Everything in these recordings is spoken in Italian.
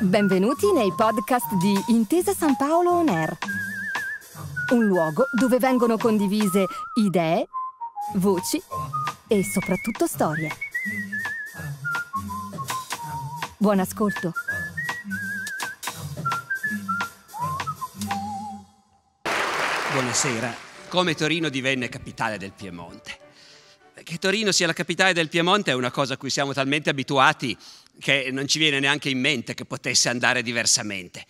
Benvenuti nei podcast di Intesa San Paolo On Air, un luogo dove vengono condivise idee, voci e soprattutto storie. Buon ascolto. Buonasera. Come Torino divenne capitale del Piemonte? che Torino sia la capitale del Piemonte è una cosa a cui siamo talmente abituati che non ci viene neanche in mente che potesse andare diversamente.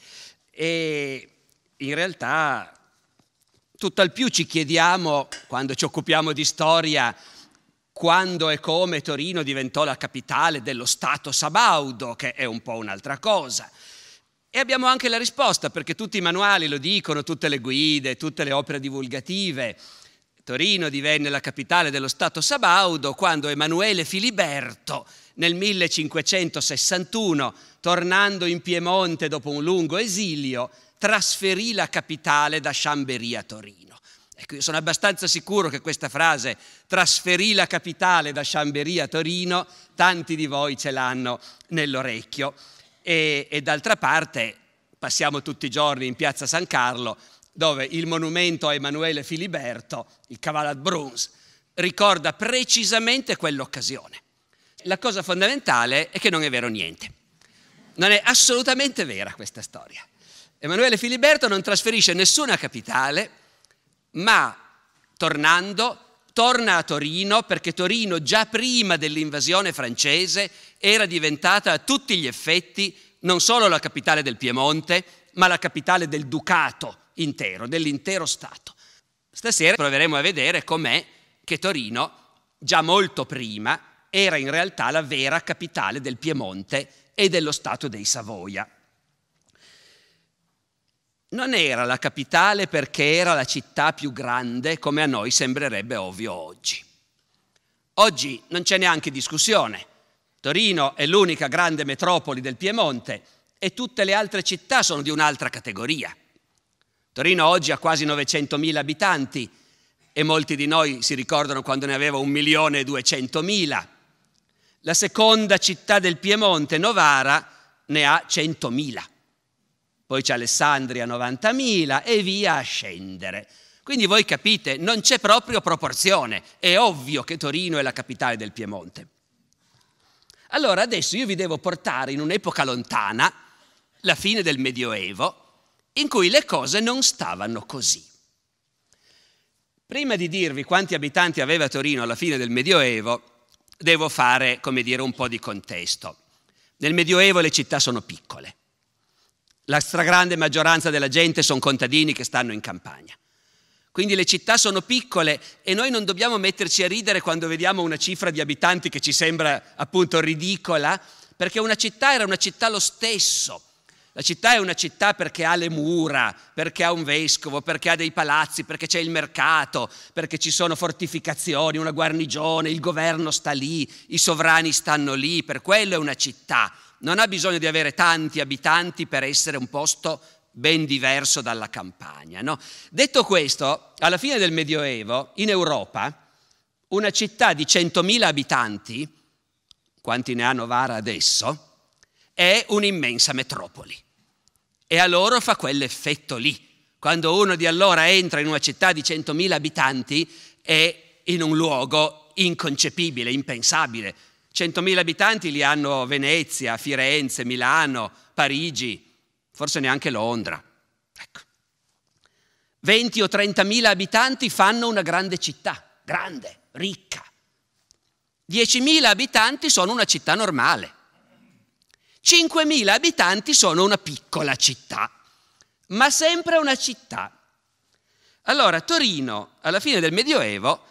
E in realtà tutt'al più ci chiediamo, quando ci occupiamo di storia, quando e come Torino diventò la capitale dello Stato sabaudo, che è un po' un'altra cosa. E abbiamo anche la risposta, perché tutti i manuali lo dicono, tutte le guide, tutte le opere divulgative. Torino divenne la capitale dello Stato Sabaudo quando Emanuele Filiberto nel 1561, tornando in Piemonte dopo un lungo esilio, trasferì la capitale da Chambéry a Torino. Ecco, io sono abbastanza sicuro che questa frase trasferì la capitale da Chambéry a Torino, tanti di voi ce l'hanno nell'orecchio. E, e d'altra parte passiamo tutti i giorni in piazza San Carlo dove il monumento a Emanuele Filiberto, il cavallo ad Bruns, ricorda precisamente quell'occasione. La cosa fondamentale è che non è vero niente. Non è assolutamente vera questa storia. Emanuele Filiberto non trasferisce nessuna capitale, ma tornando torna a Torino perché Torino già prima dell'invasione francese era diventata a tutti gli effetti non solo la capitale del Piemonte, ma la capitale del Ducato intero, dell'intero Stato. Stasera proveremo a vedere com'è che Torino, già molto prima, era in realtà la vera capitale del Piemonte e dello Stato dei Savoia. Non era la capitale perché era la città più grande, come a noi sembrerebbe ovvio oggi. Oggi non c'è neanche discussione. Torino è l'unica grande metropoli del Piemonte e tutte le altre città sono di un'altra categoria. Torino oggi ha quasi 900.000 abitanti e molti di noi si ricordano quando ne aveva 1.200.000. La seconda città del Piemonte, Novara, ne ha 100.000. Poi c'è Alessandria 90.000 e via a scendere. Quindi voi capite, non c'è proprio proporzione. È ovvio che Torino è la capitale del Piemonte. Allora adesso io vi devo portare in un'epoca lontana, la fine del Medioevo, in cui le cose non stavano così. Prima di dirvi quanti abitanti aveva Torino alla fine del Medioevo, devo fare, come dire, un po' di contesto. Nel Medioevo le città sono piccole. La stragrande maggioranza della gente sono contadini che stanno in campagna. Quindi le città sono piccole e noi non dobbiamo metterci a ridere quando vediamo una cifra di abitanti che ci sembra appunto ridicola, perché una città era una città lo stesso la città è una città perché ha le mura, perché ha un vescovo, perché ha dei palazzi, perché c'è il mercato, perché ci sono fortificazioni, una guarnigione, il governo sta lì, i sovrani stanno lì, per quello è una città. Non ha bisogno di avere tanti abitanti per essere un posto ben diverso dalla campagna. No? Detto questo, alla fine del Medioevo, in Europa, una città di 100.000 abitanti, quanti ne ha Novara adesso, è un'immensa metropoli. E a loro fa quell'effetto lì. Quando uno di allora entra in una città di 100.000 abitanti è in un luogo inconcepibile, impensabile. 100.000 abitanti li hanno Venezia, Firenze, Milano, Parigi, forse neanche Londra. Ecco. 20 o 30.000 abitanti fanno una grande città, grande, ricca. 10.000 abitanti sono una città normale. 5.000 abitanti sono una piccola città, ma sempre una città. Allora Torino, alla fine del Medioevo,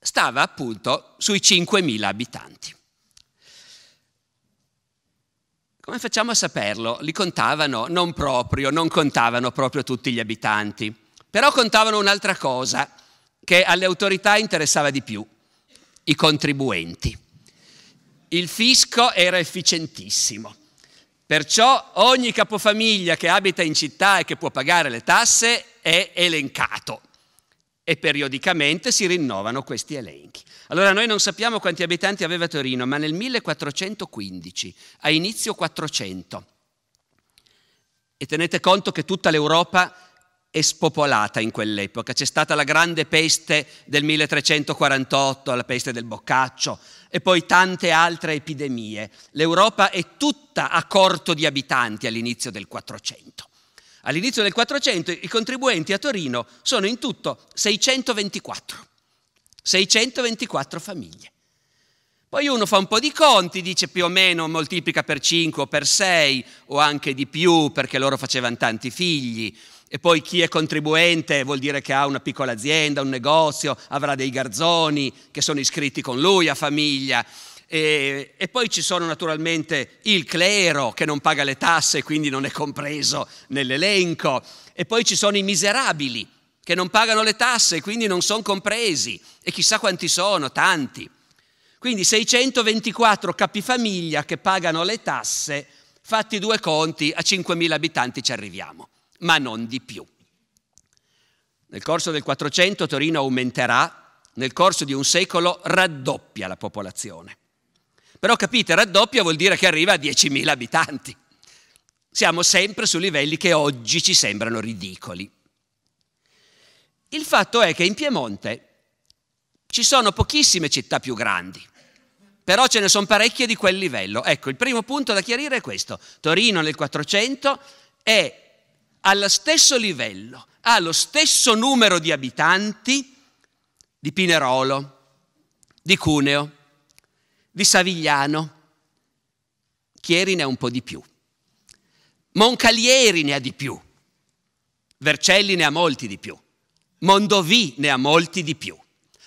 stava appunto sui 5.000 abitanti. Come facciamo a saperlo? Li contavano non proprio, non contavano proprio tutti gli abitanti, però contavano un'altra cosa che alle autorità interessava di più, i contribuenti il fisco era efficientissimo. Perciò ogni capofamiglia che abita in città e che può pagare le tasse è elencato e periodicamente si rinnovano questi elenchi. Allora noi non sappiamo quanti abitanti aveva Torino, ma nel 1415, a inizio 400, e tenete conto che tutta l'Europa è spopolata in quell'epoca, c'è stata la grande peste del 1348, la peste del Boccaccio, e poi tante altre epidemie. L'Europa è tutta a corto di abitanti all'inizio del 400. All'inizio del 400 i contribuenti a Torino sono in tutto 624, 624 famiglie. Poi uno fa un po' di conti, dice più o meno moltiplica per 5 o per 6 o anche di più perché loro facevano tanti figli e poi chi è contribuente vuol dire che ha una piccola azienda, un negozio, avrà dei garzoni che sono iscritti con lui a famiglia. E, e, poi ci sono naturalmente il clero che non paga le tasse, e quindi non è compreso nell'elenco. E poi ci sono i miserabili che non pagano le tasse, e quindi non sono compresi. E chissà quanti sono, tanti. Quindi 624 capifamiglia che pagano le tasse, fatti due conti, a 5.000 abitanti ci arriviamo ma non di più. Nel corso del 400 Torino aumenterà, nel corso di un secolo raddoppia la popolazione. Però capite, raddoppia vuol dire che arriva a 10.000 abitanti. Siamo sempre su livelli che oggi ci sembrano ridicoli. Il fatto è che in Piemonte ci sono pochissime città più grandi, però ce ne sono parecchie di quel livello. Ecco, il primo punto da chiarire è questo. Torino nel 400 è allo stesso livello, ha lo stesso numero di abitanti di Pinerolo, di Cuneo, di Savigliano. Chieri ne ha un po' di più. Moncalieri ne ha di più. Vercelli ne ha molti di più. Mondovì ne ha molti di più.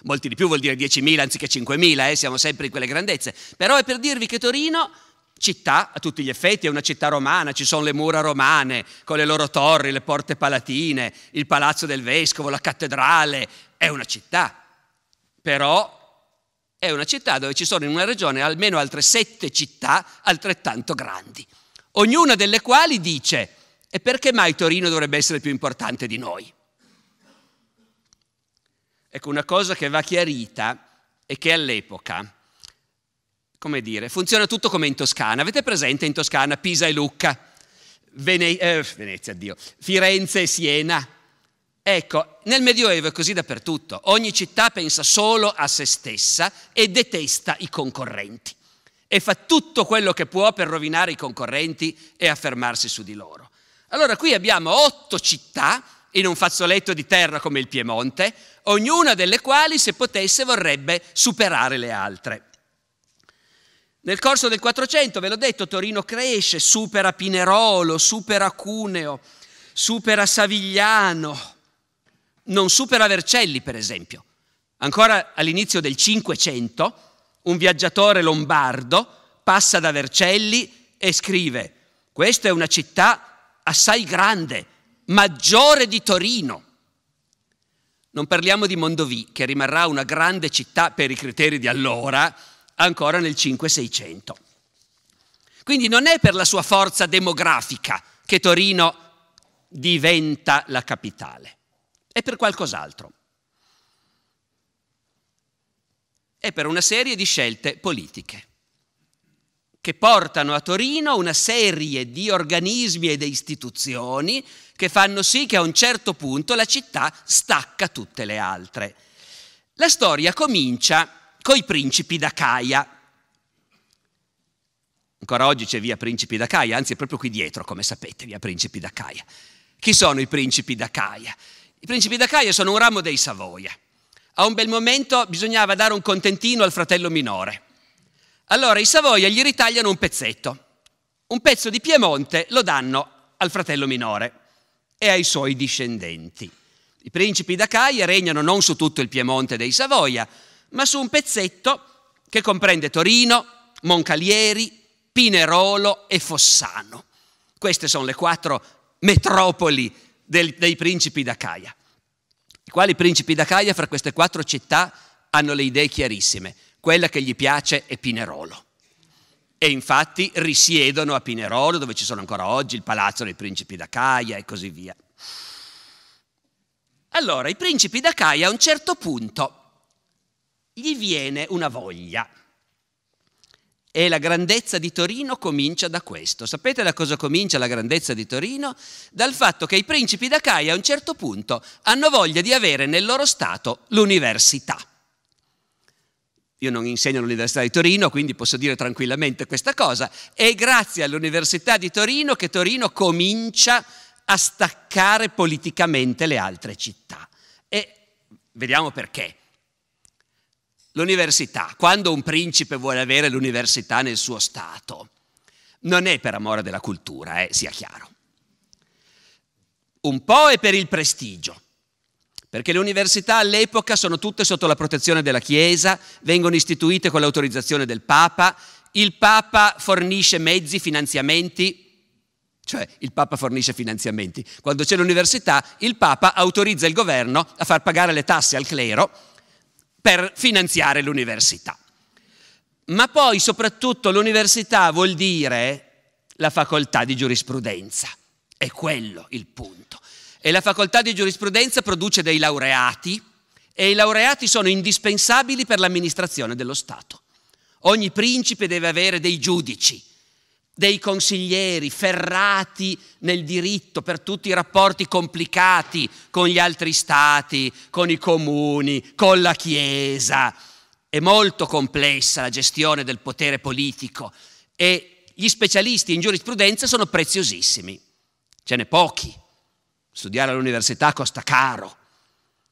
Molti di più vuol dire 10.000 anziché 5.000, eh, siamo sempre in quelle grandezze. Però è per dirvi che Torino città a tutti gli effetti, è una città romana, ci sono le mura romane con le loro torri, le porte palatine, il palazzo del vescovo, la cattedrale, è una città. Però è una città dove ci sono in una regione almeno altre sette città altrettanto grandi, ognuna delle quali dice e perché mai Torino dovrebbe essere più importante di noi? Ecco, una cosa che va chiarita è che all'epoca come dire, funziona tutto come in Toscana. Avete presente in Toscana Pisa e Lucca, Vene- eh, Venezia, addio. Firenze e Siena? Ecco, nel Medioevo è così dappertutto. Ogni città pensa solo a se stessa e detesta i concorrenti e fa tutto quello che può per rovinare i concorrenti e affermarsi su di loro. Allora qui abbiamo otto città in un fazzoletto di terra come il Piemonte, ognuna delle quali se potesse vorrebbe superare le altre. Nel corso del 400, ve l'ho detto, Torino cresce, supera Pinerolo, supera Cuneo, supera Savigliano, non supera Vercelli per esempio. Ancora all'inizio del 500 un viaggiatore lombardo passa da Vercelli e scrive questa è una città assai grande, maggiore di Torino. Non parliamo di Mondovì, che rimarrà una grande città per i criteri di allora, ancora nel 5600. Quindi non è per la sua forza demografica che Torino diventa la capitale, è per qualcos'altro. È per una serie di scelte politiche che portano a Torino una serie di organismi e di istituzioni che fanno sì che a un certo punto la città stacca tutte le altre. La storia comincia coi principi d'Acaia. Ancora oggi c'è via Principi d'Acaia, anzi è proprio qui dietro, come sapete, via Principi d'Acaia. Chi sono i Principi d'Acaia? I Principi d'Acaia sono un ramo dei Savoia. A un bel momento bisognava dare un contentino al fratello minore. Allora i Savoia gli ritagliano un pezzetto. Un pezzo di Piemonte lo danno al fratello minore e ai suoi discendenti. I principi d'Acaia regnano non su tutto il Piemonte dei Savoia, ma su un pezzetto che comprende Torino, Moncalieri, Pinerolo e Fossano. Queste sono le quattro metropoli del, dei principi d'Acaia. I quali principi d'Acaia fra queste quattro città hanno le idee chiarissime. Quella che gli piace è Pinerolo. E infatti risiedono a Pinerolo, dove ci sono ancora oggi il palazzo dei principi d'Acaia e così via. Allora, i principi d'Acaia a un certo punto gli viene una voglia. E la grandezza di Torino comincia da questo. Sapete da cosa comincia la grandezza di Torino? Dal fatto che i principi d'Acaia a un certo punto hanno voglia di avere nel loro stato l'università. Io non insegno all'Università di Torino, quindi posso dire tranquillamente questa cosa. È grazie all'Università di Torino che Torino comincia a staccare politicamente le altre città. E vediamo perché. L'università, quando un principe vuole avere l'università nel suo Stato, non è per amore della cultura, eh, sia chiaro. Un po' è per il prestigio, perché le università all'epoca sono tutte sotto la protezione della Chiesa, vengono istituite con l'autorizzazione del Papa, il Papa fornisce mezzi, finanziamenti, cioè il Papa fornisce finanziamenti. Quando c'è l'università, il Papa autorizza il governo a far pagare le tasse al clero per finanziare l'università. Ma poi soprattutto l'università vuol dire la facoltà di giurisprudenza, è quello il punto. E la facoltà di giurisprudenza produce dei laureati e i laureati sono indispensabili per l'amministrazione dello Stato. Ogni principe deve avere dei giudici dei consiglieri ferrati nel diritto per tutti i rapporti complicati con gli altri stati, con i comuni, con la Chiesa. È molto complessa la gestione del potere politico e gli specialisti in giurisprudenza sono preziosissimi. Ce n'è pochi. Studiare all'università costa caro.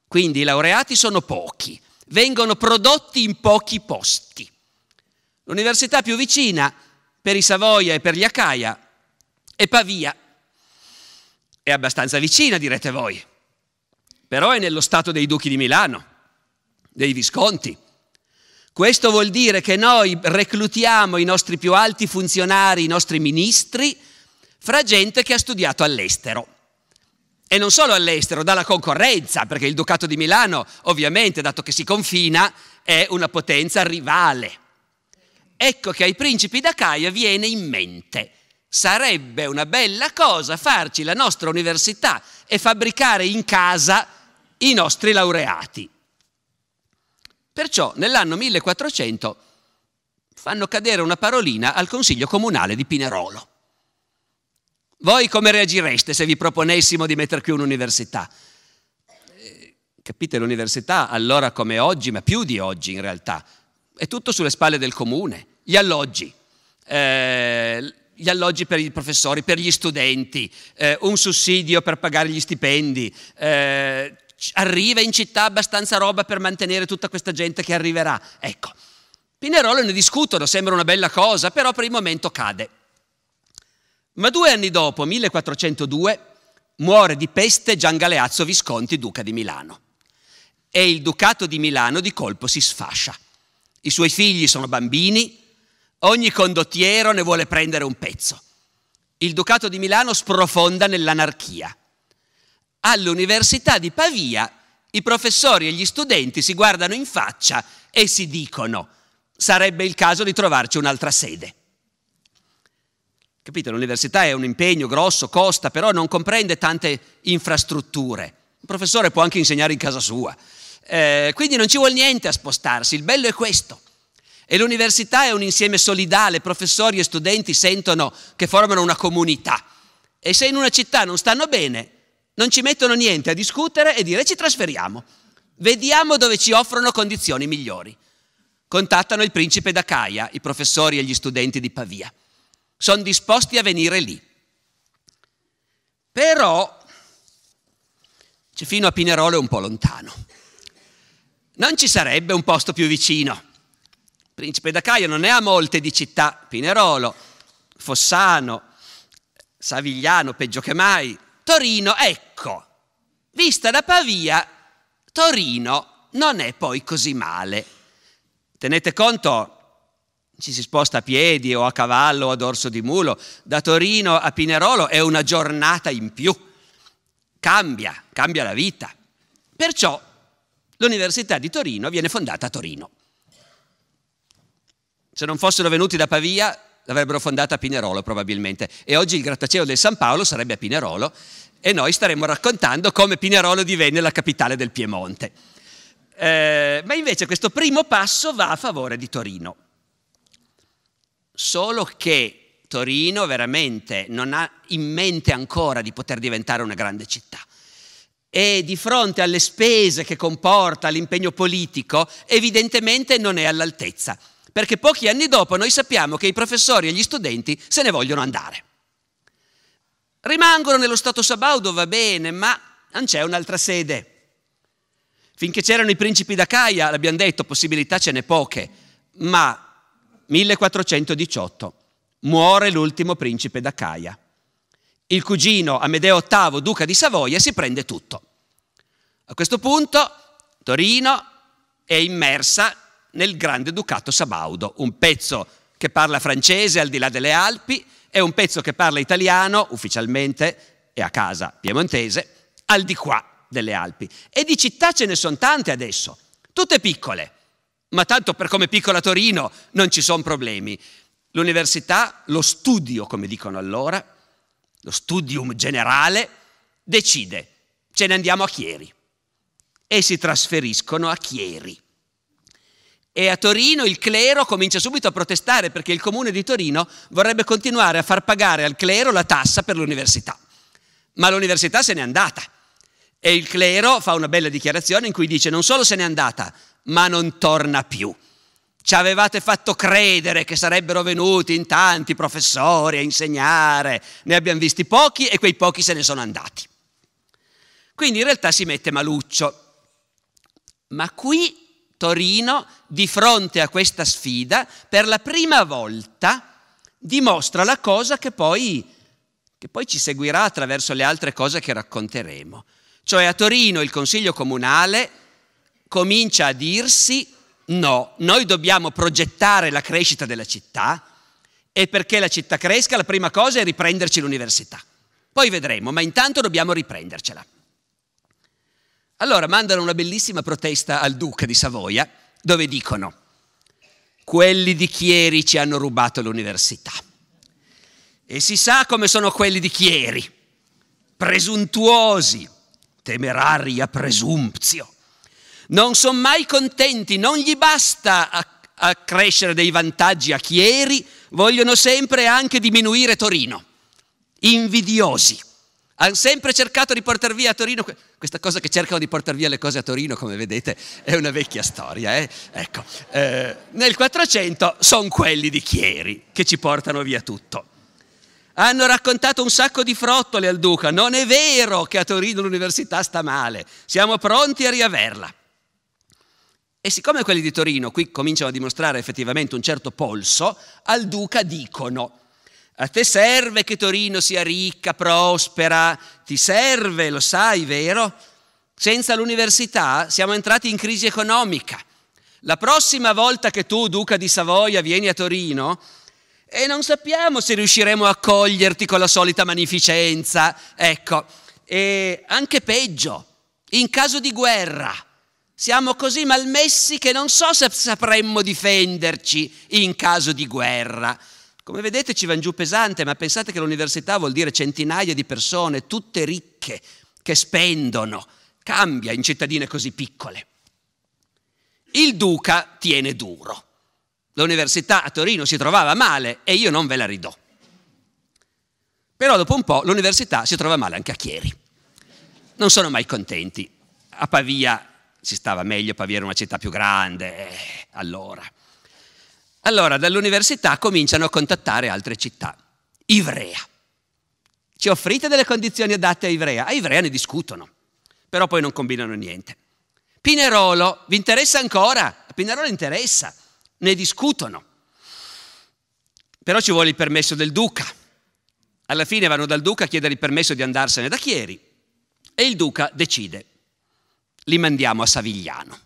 Quindi i laureati sono pochi, vengono prodotti in pochi posti. L'università più vicina è per i Savoia e per gli Acaia, e Pavia è abbastanza vicina, direte voi, però è nello stato dei duchi di Milano, dei Visconti. Questo vuol dire che noi reclutiamo i nostri più alti funzionari, i nostri ministri, fra gente che ha studiato all'estero. E non solo all'estero, dalla concorrenza, perché il Ducato di Milano, ovviamente, dato che si confina, è una potenza rivale. Ecco che ai principi d'Acaia viene in mente. Sarebbe una bella cosa farci la nostra università e fabbricare in casa i nostri laureati. Perciò nell'anno 1400 fanno cadere una parolina al Consiglio Comunale di Pinerolo. Voi come reagireste se vi proponessimo di mettere qui un'università? Eh, capite, l'università allora come oggi, ma più di oggi in realtà, è tutto sulle spalle del comune gli alloggi. Eh, gli alloggi per i professori, per gli studenti, eh, un sussidio per pagare gli stipendi, eh, arriva in città abbastanza roba per mantenere tutta questa gente che arriverà. Ecco, Pinerolo ne discutono, sembra una bella cosa, però per il momento cade. Ma due anni dopo, 1402, muore di peste Gian Galeazzo Visconti, duca di Milano. E il ducato di Milano di colpo si sfascia. I suoi figli sono bambini, Ogni condottiero ne vuole prendere un pezzo. Il Ducato di Milano sprofonda nell'anarchia. All'Università di Pavia i professori e gli studenti si guardano in faccia e si dicono sarebbe il caso di trovarci un'altra sede. Capite, l'università è un impegno grosso, costa, però non comprende tante infrastrutture. Un professore può anche insegnare in casa sua. Eh, quindi non ci vuole niente a spostarsi, il bello è questo. E l'università è un insieme solidale, professori e studenti sentono che formano una comunità. E se in una città non stanno bene, non ci mettono niente a discutere e dire ci trasferiamo. Vediamo dove ci offrono condizioni migliori. Contattano il principe d'Acaia, i professori e gli studenti di Pavia. Sono disposti a venire lì. Però c'è cioè, fino a Pinerolo è un po' lontano. Non ci sarebbe un posto più vicino Principe d'Acaia non ne ha molte di città, Pinerolo, Fossano, Savigliano, peggio che mai, Torino, ecco, vista da Pavia, Torino non è poi così male. Tenete conto, ci si sposta a piedi o a cavallo o a dorso di mulo, da Torino a Pinerolo è una giornata in più. Cambia, cambia la vita. Perciò l'Università di Torino viene fondata a Torino. Se non fossero venuti da Pavia l'avrebbero fondata a Pinerolo probabilmente e oggi il grattacielo del San Paolo sarebbe a Pinerolo e noi staremmo raccontando come Pinerolo divenne la capitale del Piemonte. Eh, ma invece questo primo passo va a favore di Torino. Solo che Torino veramente non ha in mente ancora di poter diventare una grande città. E di fronte alle spese che comporta l'impegno politico, evidentemente non è all'altezza perché pochi anni dopo noi sappiamo che i professori e gli studenti se ne vogliono andare. Rimangono nello Stato Sabaudo, va bene, ma non c'è un'altra sede. Finché c'erano i principi d'Acaia, l'abbiamo detto, possibilità ce n'è poche, ma 1418 muore l'ultimo principe d'Acaia. Il cugino Amedeo VIII, duca di Savoia, si prende tutto. A questo punto Torino è immersa nel Grande Ducato Sabaudo, un pezzo che parla francese al di là delle Alpi e un pezzo che parla italiano ufficialmente e a casa piemontese al di qua delle Alpi. E di città ce ne sono tante adesso, tutte piccole, ma tanto per come piccola Torino non ci sono problemi. L'università, lo studio, come dicono allora, lo studium generale, decide, ce ne andiamo a Chieri. E si trasferiscono a Chieri. E a Torino il clero comincia subito a protestare perché il comune di Torino vorrebbe continuare a far pagare al clero la tassa per l'università. Ma l'università se n'è andata. E il clero fa una bella dichiarazione in cui dice non solo se n'è andata, ma non torna più. Ci avevate fatto credere che sarebbero venuti in tanti professori a insegnare, ne abbiamo visti pochi e quei pochi se ne sono andati. Quindi in realtà si mette Maluccio. Ma qui Torino, di fronte a questa sfida, per la prima volta dimostra la cosa che poi, che poi ci seguirà attraverso le altre cose che racconteremo. Cioè a Torino il Consiglio Comunale comincia a dirsi no, noi dobbiamo progettare la crescita della città e perché la città cresca la prima cosa è riprenderci l'università. Poi vedremo, ma intanto dobbiamo riprendercela. Allora mandano una bellissima protesta al duca di Savoia dove dicono quelli di Chieri ci hanno rubato l'università. E si sa come sono quelli di Chieri, presuntuosi, temeraria presumpzio. Non sono mai contenti, non gli basta accrescere dei vantaggi a Chieri, vogliono sempre anche diminuire Torino. Invidiosi hanno sempre cercato di portare via a Torino. Questa cosa che cercano di portare via le cose a Torino, come vedete, è una vecchia storia. Eh? Ecco, eh, nel 400 sono quelli di Chieri che ci portano via tutto. Hanno raccontato un sacco di frottole al duca. Non è vero che a Torino l'università sta male. Siamo pronti a riaverla. E siccome quelli di Torino qui cominciano a dimostrare effettivamente un certo polso, al duca dicono a te serve che Torino sia ricca, prospera, ti serve, lo sai, vero? Senza l'università siamo entrati in crisi economica. La prossima volta che tu, duca di Savoia, vieni a Torino, e non sappiamo se riusciremo a accoglierti con la solita magnificenza. Ecco, e anche peggio, in caso di guerra, siamo così malmessi che non so se sapremmo difenderci in caso di guerra. Come vedete ci van giù pesante, ma pensate che l'università vuol dire centinaia di persone, tutte ricche, che spendono. Cambia in cittadine così piccole. Il duca tiene duro. L'università a Torino si trovava male e io non ve la ridò. Però dopo un po' l'università si trova male anche a Chieri. Non sono mai contenti. A Pavia si stava meglio, Pavia era una città più grande, eh, allora. Allora dall'università cominciano a contattare altre città. Ivrea. Ci offrite delle condizioni adatte a Ivrea? A Ivrea ne discutono, però poi non combinano niente. Pinerolo, vi interessa ancora? A Pinerolo interessa, ne discutono. Però ci vuole il permesso del duca. Alla fine vanno dal duca a chiedere il permesso di andarsene da Chieri e il duca decide. Li mandiamo a Savigliano.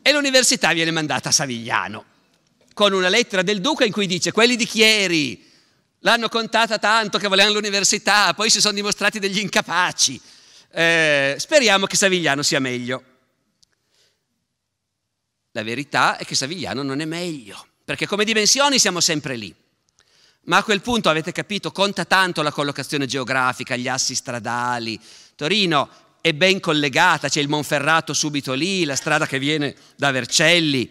E l'università viene mandata a Savigliano con una lettera del duca in cui dice quelli di Chieri l'hanno contata tanto che volevano l'università, poi si sono dimostrati degli incapaci. Eh, speriamo che Savigliano sia meglio. La verità è che Savigliano non è meglio, perché come dimensioni siamo sempre lì. Ma a quel punto avete capito, conta tanto la collocazione geografica, gli assi stradali. Torino è ben collegata, c'è il Monferrato subito lì, la strada che viene da Vercelli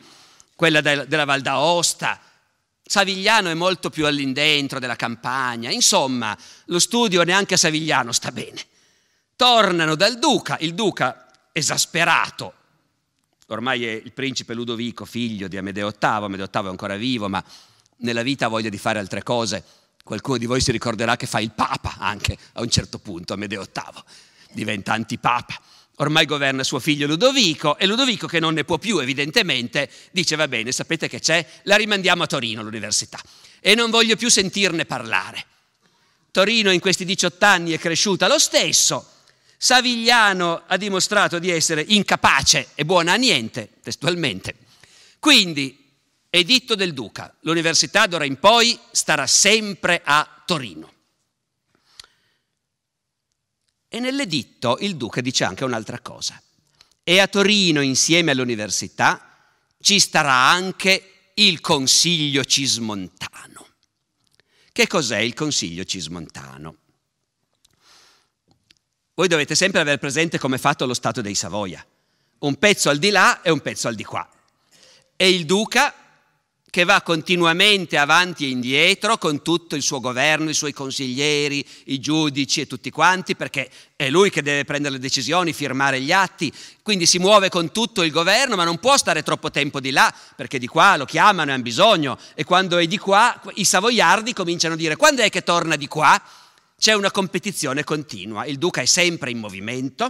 quella de- della Val d'Aosta, Savigliano è molto più all'indentro della campagna, insomma lo studio neanche a Savigliano sta bene. Tornano dal duca, il duca esasperato, ormai è il principe Ludovico, figlio di Amedeo VIII, Amedeo VIII è ancora vivo, ma nella vita ha voglia di fare altre cose. Qualcuno di voi si ricorderà che fa il papa anche a un certo punto, Amedeo VIII, diventa antipapa ormai governa suo figlio Ludovico e Ludovico che non ne può più evidentemente dice va bene, sapete che c'è, la rimandiamo a Torino l'università e non voglio più sentirne parlare. Torino in questi 18 anni è cresciuta lo stesso, Savigliano ha dimostrato di essere incapace e buona a niente, testualmente. Quindi, editto del Duca, l'università d'ora in poi starà sempre a Torino. E nell'editto il duca dice anche un'altra cosa. E a Torino, insieme all'università, ci starà anche il Consiglio Cismontano. Che cos'è il Consiglio Cismontano? Voi dovete sempre aver presente come è fatto lo Stato dei Savoia. Un pezzo al di là e un pezzo al di qua. E il duca che va continuamente avanti e indietro con tutto il suo governo, i suoi consiglieri, i giudici e tutti quanti, perché è lui che deve prendere le decisioni, firmare gli atti, quindi si muove con tutto il governo, ma non può stare troppo tempo di là, perché di qua lo chiamano e hanno bisogno, e quando è di qua i savoiardi cominciano a dire quando è che torna di qua? C'è una competizione continua, il duca è sempre in movimento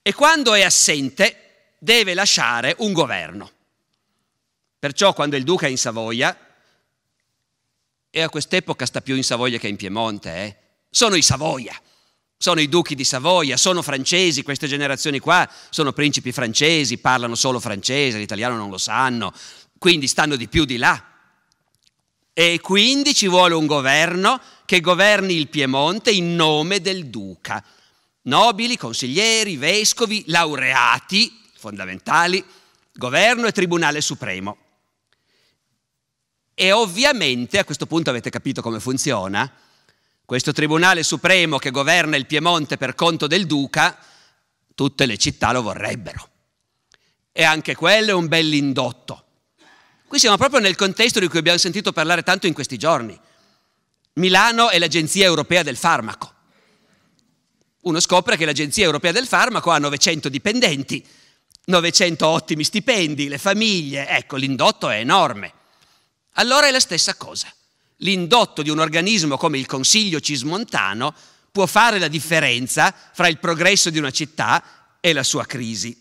e quando è assente deve lasciare un governo Perciò quando il duca è in Savoia, e a quest'epoca sta più in Savoia che in Piemonte, eh? sono i Savoia, sono i duchi di Savoia, sono francesi, queste generazioni qua sono principi francesi, parlano solo francese, l'italiano non lo sanno, quindi stanno di più di là. E quindi ci vuole un governo che governi il Piemonte in nome del duca. Nobili, consiglieri, vescovi, laureati, fondamentali, governo e tribunale supremo. E ovviamente, a questo punto avete capito come funziona, questo Tribunale Supremo che governa il Piemonte per conto del Duca, tutte le città lo vorrebbero. E anche quello è un bell'indotto. Qui siamo proprio nel contesto di cui abbiamo sentito parlare tanto in questi giorni. Milano è l'Agenzia Europea del Farmaco. Uno scopre che l'Agenzia Europea del Farmaco ha 900 dipendenti, 900 ottimi stipendi, le famiglie, ecco, l'indotto è enorme. Allora è la stessa cosa. L'indotto di un organismo come il Consiglio Cismontano può fare la differenza fra il progresso di una città e la sua crisi.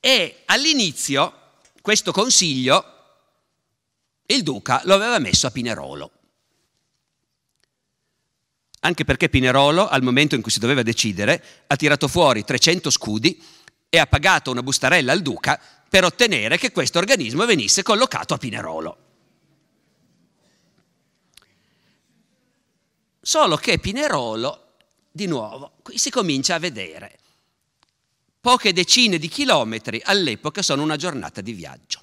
E all'inizio questo Consiglio il duca lo aveva messo a Pinerolo. Anche perché Pinerolo, al momento in cui si doveva decidere, ha tirato fuori 300 scudi e ha pagato una bustarella al duca per ottenere che questo organismo venisse collocato a Pinerolo. Solo che Pinerolo, di nuovo, qui si comincia a vedere. Poche decine di chilometri all'epoca sono una giornata di viaggio.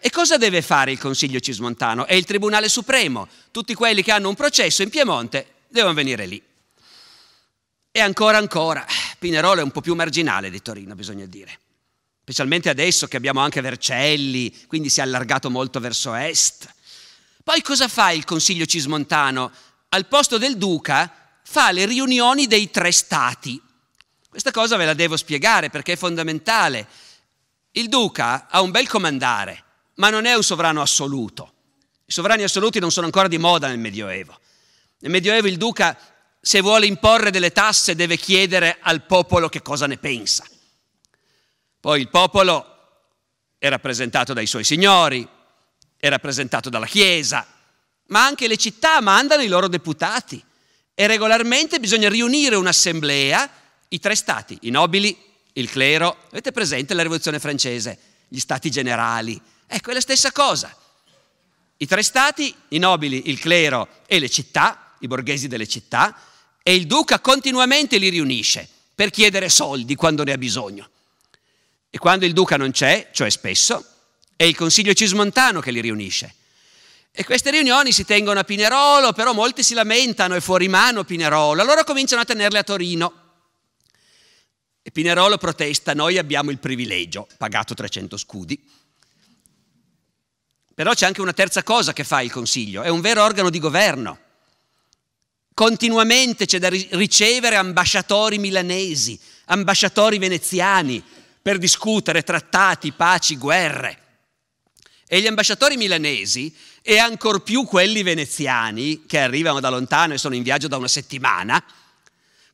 E cosa deve fare il Consiglio Cismontano? È il Tribunale Supremo. Tutti quelli che hanno un processo in Piemonte devono venire lì. E ancora, ancora, Pinerolo è un po' più marginale di Torino, bisogna dire specialmente adesso che abbiamo anche Vercelli, quindi si è allargato molto verso est. Poi cosa fa il Consiglio Cismontano? Al posto del Duca fa le riunioni dei tre stati. Questa cosa ve la devo spiegare perché è fondamentale. Il Duca ha un bel comandare, ma non è un sovrano assoluto. I sovrani assoluti non sono ancora di moda nel Medioevo. Nel Medioevo il Duca, se vuole imporre delle tasse, deve chiedere al popolo che cosa ne pensa poi il popolo è rappresentato dai suoi signori, è rappresentato dalla Chiesa, ma anche le città mandano i loro deputati e regolarmente bisogna riunire un'assemblea, i tre stati, i nobili, il clero, avete presente la rivoluzione francese, gli stati generali, ecco è la stessa cosa. I tre stati, i nobili, il clero e le città, i borghesi delle città, e il duca continuamente li riunisce per chiedere soldi quando ne ha bisogno. E quando il duca non c'è, cioè spesso, è il consiglio cismontano che li riunisce. E queste riunioni si tengono a Pinerolo, però molti si lamentano, è fuori mano Pinerolo, allora cominciano a tenerle a Torino. E Pinerolo protesta, noi abbiamo il privilegio, pagato 300 scudi. Però c'è anche una terza cosa che fa il Consiglio, è un vero organo di governo. Continuamente c'è da ricevere ambasciatori milanesi, ambasciatori veneziani, per discutere trattati, paci, guerre. E gli ambasciatori milanesi e ancor più quelli veneziani, che arrivano da lontano e sono in viaggio da una settimana,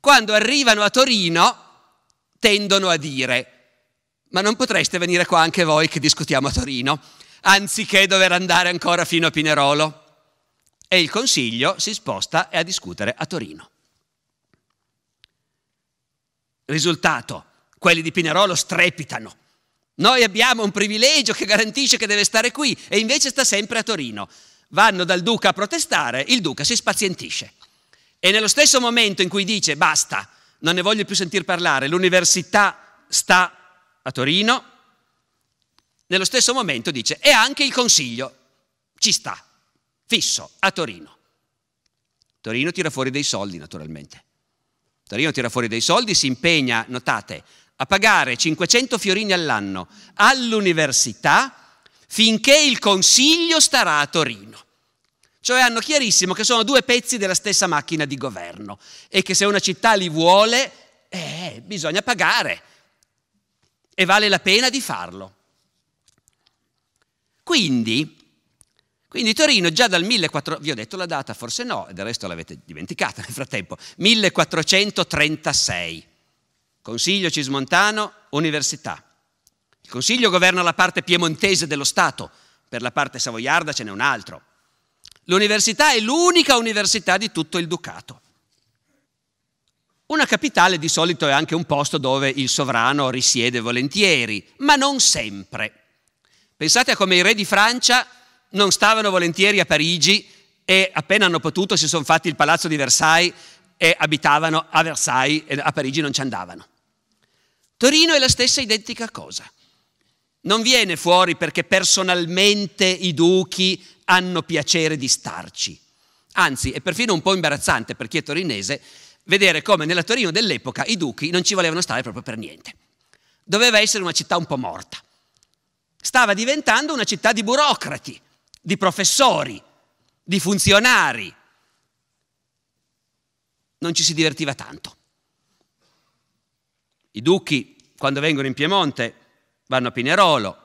quando arrivano a Torino tendono a dire, ma non potreste venire qua anche voi che discutiamo a Torino, anziché dover andare ancora fino a Pinerolo? E il Consiglio si sposta e a discutere a Torino. Risultato, quelli di Pinerolo strepitano. Noi abbiamo un privilegio che garantisce che deve stare qui e invece sta sempre a Torino. Vanno dal duca a protestare, il duca si spazientisce. E nello stesso momento in cui dice basta, non ne voglio più sentir parlare, l'università sta a Torino, nello stesso momento dice e anche il consiglio ci sta, fisso, a Torino. Torino tira fuori dei soldi naturalmente. Torino tira fuori dei soldi, si impegna, notate, a pagare 500 fiorini all'anno all'università finché il consiglio starà a Torino. Cioè hanno chiarissimo che sono due pezzi della stessa macchina di governo e che se una città li vuole, eh, bisogna pagare e vale la pena di farlo. Quindi, quindi Torino già dal 1400, vi ho detto la data, forse no, del resto l'avete dimenticata nel frattempo, 1436 Consiglio Cismontano, Università. Il Consiglio governa la parte piemontese dello Stato, per la parte savoiarda ce n'è un altro. L'università è l'unica università di tutto il Ducato. Una capitale di solito è anche un posto dove il sovrano risiede volentieri, ma non sempre. Pensate a come i re di Francia non stavano volentieri a Parigi e appena hanno potuto si sono fatti il palazzo di Versailles e abitavano a Versailles e a Parigi non ci andavano. Torino è la stessa identica cosa. Non viene fuori perché personalmente i duchi hanno piacere di starci. Anzi, è perfino un po' imbarazzante per chi è torinese vedere come nella Torino dell'epoca i duchi non ci volevano stare proprio per niente. Doveva essere una città un po' morta. Stava diventando una città di burocrati, di professori, di funzionari. Non ci si divertiva tanto. I duchi quando vengono in Piemonte vanno a Pinerolo,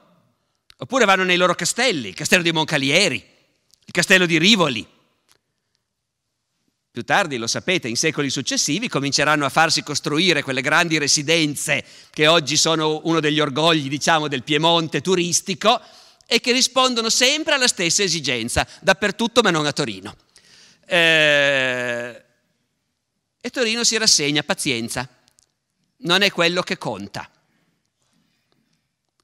oppure vanno nei loro castelli, il castello di Moncalieri, il castello di Rivoli. Più tardi, lo sapete, in secoli successivi cominceranno a farsi costruire quelle grandi residenze che oggi sono uno degli orgogli, diciamo, del Piemonte turistico e che rispondono sempre alla stessa esigenza, dappertutto ma non a Torino. Eh, e Torino si rassegna, pazienza non è quello che conta.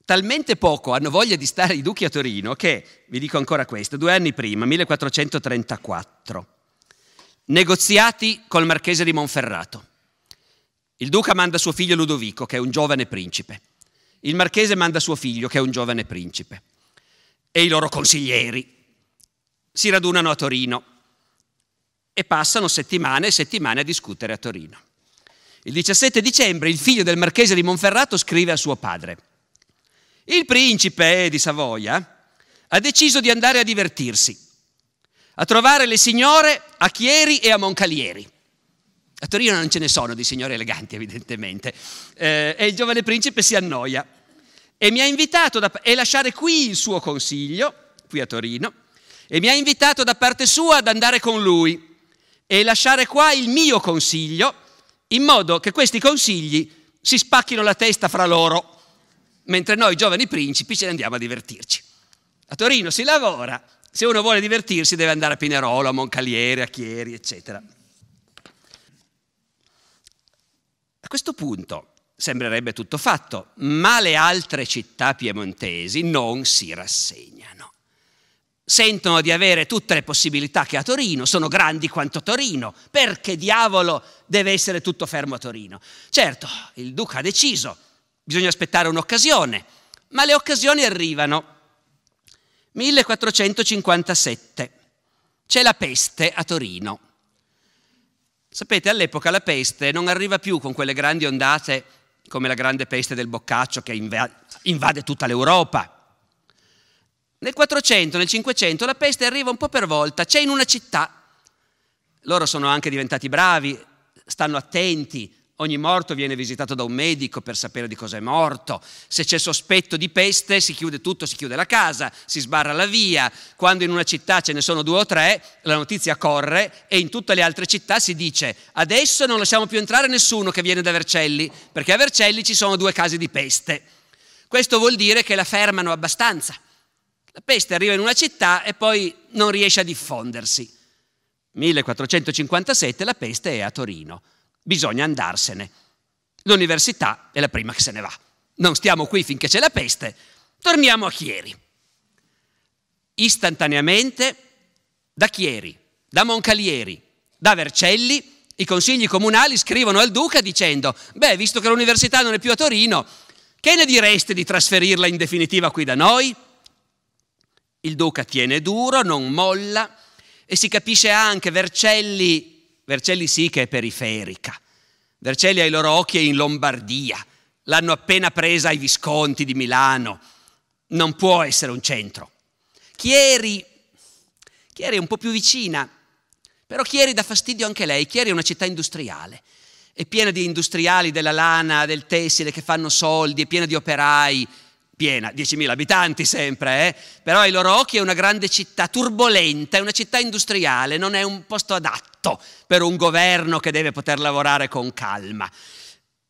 Talmente poco hanno voglia di stare i duchi a Torino che, vi dico ancora questo, due anni prima, 1434, negoziati col marchese di Monferrato. Il duca manda suo figlio Ludovico, che è un giovane principe. Il marchese manda suo figlio, che è un giovane principe. E i loro consiglieri si radunano a Torino e passano settimane e settimane a discutere a Torino. Il 17 dicembre il figlio del marchese di Monferrato scrive a suo padre. Il principe di Savoia ha deciso di andare a divertirsi, a trovare le signore a Chieri e a Moncalieri. A Torino non ce ne sono di signore eleganti, evidentemente. Eh, e il giovane principe si annoia e mi ha invitato da, e lasciare qui il suo consiglio, qui a Torino, e mi ha invitato da parte sua ad andare con lui e lasciare qua il mio consiglio in modo che questi consigli si spacchino la testa fra loro, mentre noi giovani principi ce ne andiamo a divertirci. A Torino si lavora, se uno vuole divertirsi deve andare a Pinerolo, a Moncalieri, a Chieri, eccetera. A questo punto sembrerebbe tutto fatto, ma le altre città piemontesi non si rassegnano sentono di avere tutte le possibilità che ha Torino, sono grandi quanto Torino, perché diavolo deve essere tutto fermo a Torino? Certo, il duca ha deciso, bisogna aspettare un'occasione, ma le occasioni arrivano. 1457, c'è la peste a Torino. Sapete, all'epoca la peste non arriva più con quelle grandi ondate come la grande peste del Boccaccio che invade tutta l'Europa, nel 400, nel 500 la peste arriva un po' per volta, c'è in una città. Loro sono anche diventati bravi, stanno attenti, ogni morto viene visitato da un medico per sapere di cosa è morto. Se c'è sospetto di peste si chiude tutto, si chiude la casa, si sbarra la via. Quando in una città ce ne sono due o tre, la notizia corre e in tutte le altre città si dice adesso non lasciamo più entrare nessuno che viene da Vercelli, perché a Vercelli ci sono due casi di peste. Questo vuol dire che la fermano abbastanza la peste arriva in una città e poi non riesce a diffondersi. 1457 la peste è a Torino. Bisogna andarsene. L'università è la prima che se ne va. Non stiamo qui finché c'è la peste. Torniamo a Chieri. Istantaneamente da Chieri, da Moncalieri, da Vercelli, i consigli comunali scrivono al duca dicendo, beh, visto che l'università non è più a Torino, che ne direste di trasferirla in definitiva qui da noi? Il duca tiene duro, non molla e si capisce anche Vercelli, Vercelli sì che è periferica. Vercelli ai loro occhi è in Lombardia, l'hanno appena presa ai Visconti di Milano, non può essere un centro. Chieri, Chieri è un po' più vicina, però Chieri dà fastidio anche lei, Chieri è una città industriale, è piena di industriali della lana, del tessile che fanno soldi, è piena di operai, piena, 10.000 abitanti sempre, eh? però ai loro occhi è una grande città turbolenta, è una città industriale, non è un posto adatto per un governo che deve poter lavorare con calma.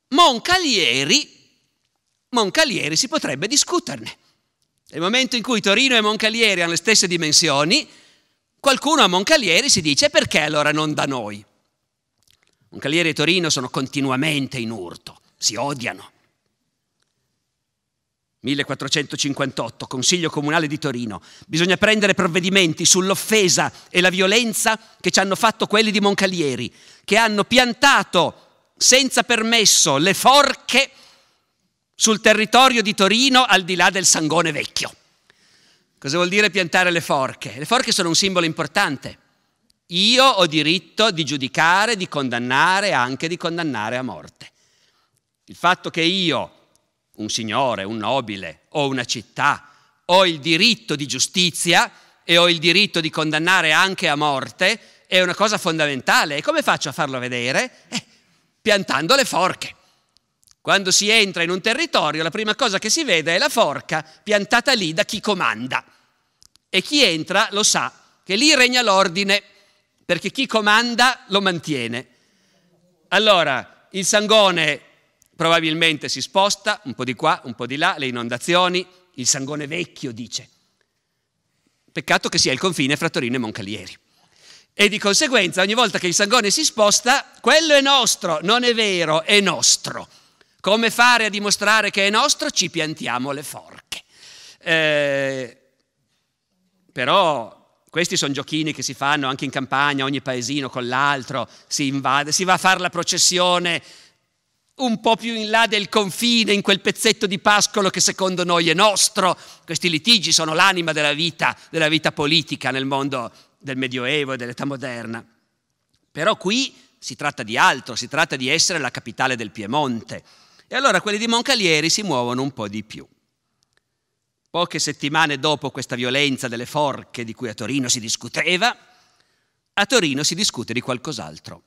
Moncalieri, Moncalieri si potrebbe discuterne. Nel momento in cui Torino e Moncalieri hanno le stesse dimensioni, qualcuno a Moncalieri si dice perché allora non da noi? Moncalieri e Torino sono continuamente in urto, si odiano 1458, Consiglio Comunale di Torino. Bisogna prendere provvedimenti sull'offesa e la violenza che ci hanno fatto quelli di Moncalieri, che hanno piantato senza permesso le forche sul territorio di Torino al di là del Sangone Vecchio. Cosa vuol dire piantare le forche? Le forche sono un simbolo importante. Io ho diritto di giudicare, di condannare, e anche di condannare a morte. Il fatto che io un signore, un nobile o una città, ho il diritto di giustizia e ho il diritto di condannare anche a morte, è una cosa fondamentale. E come faccio a farlo vedere? Eh, piantando le forche. Quando si entra in un territorio, la prima cosa che si vede è la forca piantata lì da chi comanda. E chi entra lo sa che lì regna l'ordine, perché chi comanda lo mantiene. Allora, il sangone probabilmente si sposta un po' di qua, un po' di là, le inondazioni, il sangone vecchio dice. Peccato che sia il confine fra Torino e Moncalieri. E di conseguenza ogni volta che il sangone si sposta, quello è nostro, non è vero, è nostro. Come fare a dimostrare che è nostro? Ci piantiamo le forche. Eh, però questi sono giochini che si fanno anche in campagna, ogni paesino con l'altro, si invade, si va a fare la processione un po' più in là del confine, in quel pezzetto di pascolo che secondo noi è nostro. Questi litigi sono l'anima della vita, della vita politica nel mondo del Medioevo e dell'età moderna. Però qui si tratta di altro, si tratta di essere la capitale del Piemonte. E allora quelli di Moncalieri si muovono un po' di più. Poche settimane dopo questa violenza delle forche di cui a Torino si discuteva, a Torino si discute di qualcos'altro.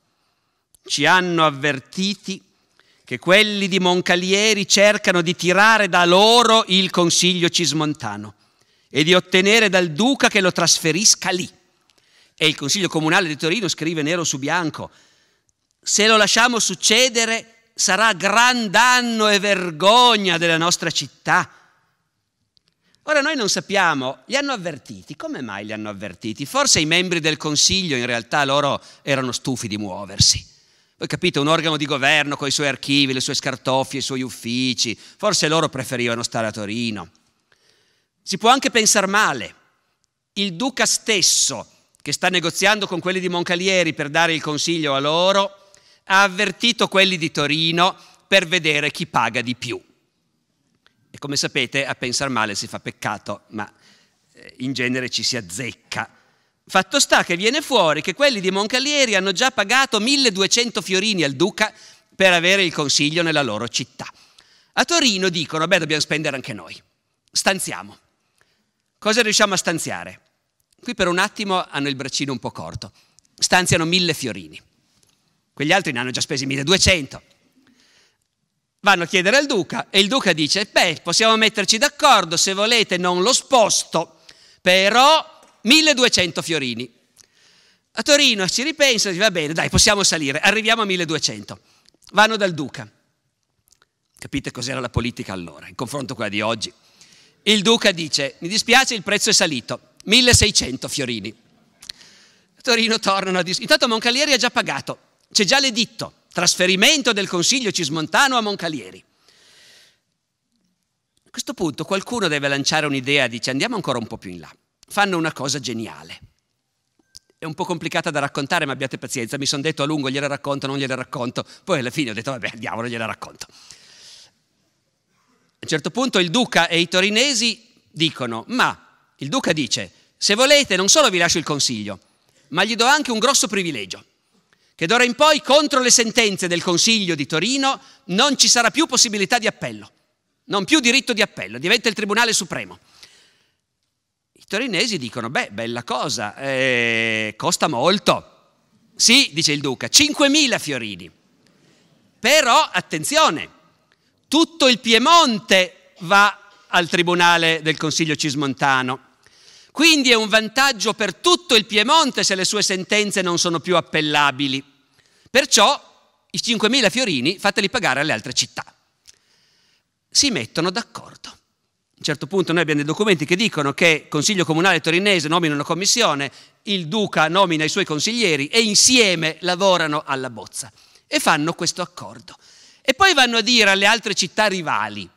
Ci hanno avvertiti che quelli di Moncalieri cercano di tirare da loro il consiglio cismontano e di ottenere dal duca che lo trasferisca lì. E il consiglio comunale di Torino scrive nero su bianco, se lo lasciamo succedere sarà gran danno e vergogna della nostra città. Ora noi non sappiamo, li hanno avvertiti, come mai li hanno avvertiti? Forse i membri del Consiglio in realtà loro erano stufi di muoversi voi capite, un organo di governo con i suoi archivi, le sue scartoffie, i suoi uffici, forse loro preferivano stare a Torino. Si può anche pensare male. Il duca stesso, che sta negoziando con quelli di Moncalieri per dare il consiglio a loro, ha avvertito quelli di Torino per vedere chi paga di più. E come sapete, a pensare male si fa peccato, ma eh, in genere ci si azzecca. Fatto sta che viene fuori che quelli di Moncalieri hanno già pagato 1200 fiorini al duca per avere il consiglio nella loro città. A Torino dicono, beh, dobbiamo spendere anche noi. Stanziamo. Cosa riusciamo a stanziare? Qui per un attimo hanno il braccino un po' corto. Stanziano mille fiorini. Quegli altri ne hanno già spesi 1200. Vanno a chiedere al duca e il duca dice, beh, possiamo metterci d'accordo, se volete non lo sposto, però 1200 fiorini. A Torino ci ripensa, dice va bene, dai, possiamo salire, arriviamo a 1200. Vanno dal duca. Capite cos'era la politica allora, in confronto a quella di oggi. Il duca dice, mi dispiace, il prezzo è salito, 1600 fiorini. A Torino tornano a discutere. Intanto Moncalieri ha già pagato, c'è già l'editto, trasferimento del Consiglio Cismontano a Moncalieri. A questo punto qualcuno deve lanciare un'idea, dice andiamo ancora un po' più in là fanno una cosa geniale. È un po' complicata da raccontare, ma abbiate pazienza, mi sono detto a lungo gliela racconto, non gliela racconto, poi alla fine ho detto vabbè, diavolo, gliela racconto. A un certo punto il duca e i torinesi dicono, ma il duca dice, se volete non solo vi lascio il consiglio, ma gli do anche un grosso privilegio, che d'ora in poi contro le sentenze del consiglio di Torino non ci sarà più possibilità di appello, non più diritto di appello, diventa il Tribunale Supremo. Torinesi dicono, beh, bella cosa, eh, costa molto. Sì, dice il duca, 5.000 fiorini. Però, attenzione, tutto il Piemonte va al tribunale del Consiglio Cismontano. Quindi è un vantaggio per tutto il Piemonte se le sue sentenze non sono più appellabili. Perciò i 5.000 fiorini fateli pagare alle altre città. Si mettono d'accordo a un certo punto noi abbiamo dei documenti che dicono che il Consiglio Comunale Torinese nomina una commissione, il Duca nomina i suoi consiglieri e insieme lavorano alla bozza e fanno questo accordo. E poi vanno a dire alle altre città rivali,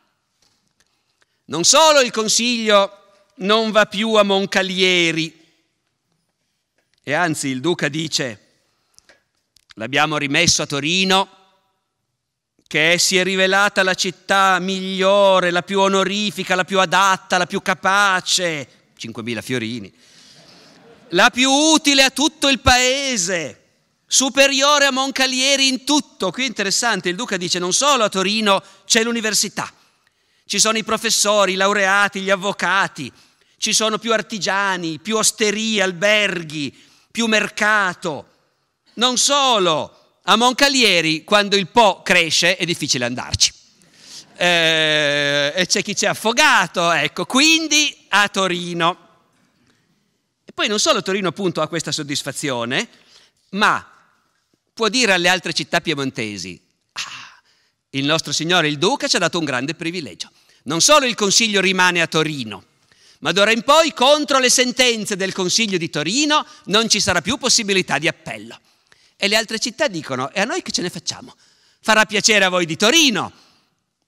non solo il Consiglio non va più a Moncalieri, e anzi il Duca dice, l'abbiamo rimesso a Torino, che si è rivelata la città migliore, la più onorifica, la più adatta, la più capace, 5.000 fiorini, la più utile a tutto il paese, superiore a Moncalieri in tutto. Qui è interessante, il Duca dice non solo a Torino c'è l'università, ci sono i professori, i laureati, gli avvocati, ci sono più artigiani, più osterie, alberghi, più mercato. Non solo, a Moncalieri quando il Po cresce è difficile andarci. Eh, e c'è chi ci ha affogato, ecco, quindi a Torino. E poi non solo Torino appunto ha questa soddisfazione, ma può dire alle altre città piemontesi, ah, il nostro Signore, il Duca, ci ha dato un grande privilegio. Non solo il Consiglio rimane a Torino, ma d'ora in poi contro le sentenze del Consiglio di Torino non ci sarà più possibilità di appello. E le altre città dicono, e a noi che ce ne facciamo? Farà piacere a voi di Torino,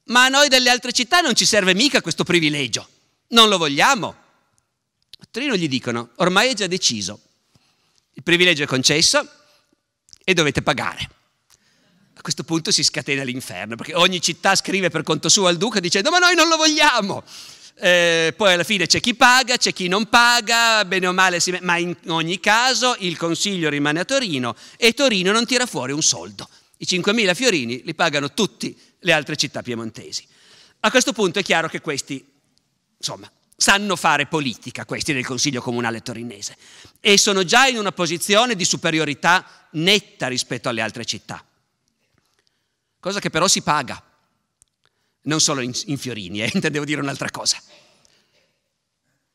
ma a noi delle altre città non ci serve mica questo privilegio, non lo vogliamo. A Torino gli dicono, ormai è già deciso, il privilegio è concesso e dovete pagare. A questo punto si scatena l'inferno, perché ogni città scrive per conto suo al duca dicendo, ma noi non lo vogliamo eh, poi alla fine c'è chi paga, c'è chi non paga, bene o male, si... ma in ogni caso il consiglio rimane a Torino e Torino non tira fuori un soldo. I 5.000 fiorini li pagano tutte le altre città piemontesi. A questo punto è chiaro che questi, insomma, sanno fare politica, questi del Consiglio Comunale torinese, e sono già in una posizione di superiorità netta rispetto alle altre città, cosa che però si paga non solo in, in fiorini, eh, intendevo dire un'altra cosa.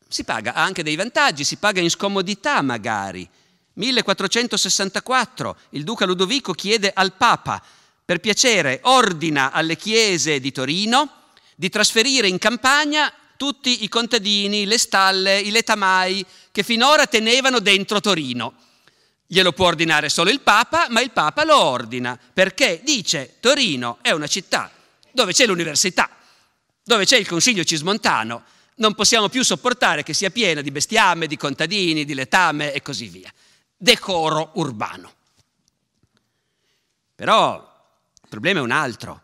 Si paga, ha anche dei vantaggi, si paga in scomodità magari. 1464 il duca Ludovico chiede al Papa, per piacere, ordina alle chiese di Torino di trasferire in campagna tutti i contadini, le stalle, i letamai che finora tenevano dentro Torino. Glielo può ordinare solo il Papa, ma il Papa lo ordina perché dice Torino è una città dove c'è l'università, dove c'è il consiglio cismontano, non possiamo più sopportare che sia piena di bestiame, di contadini, di letame e così via. Decoro urbano. Però il problema è un altro.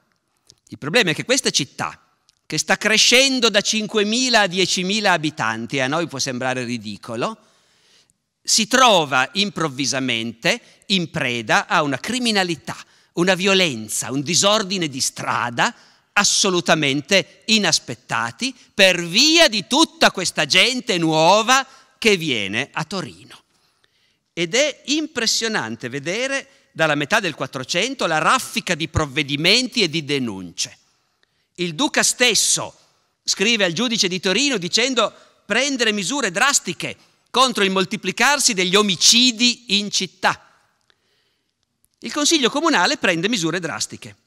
Il problema è che questa città, che sta crescendo da 5.000 a 10.000 abitanti, a noi può sembrare ridicolo, si trova improvvisamente in preda a una criminalità una violenza, un disordine di strada assolutamente inaspettati per via di tutta questa gente nuova che viene a Torino. Ed è impressionante vedere dalla metà del Quattrocento la raffica di provvedimenti e di denunce. Il duca stesso scrive al giudice di Torino dicendo prendere misure drastiche contro il moltiplicarsi degli omicidi in città il Consiglio Comunale prende misure drastiche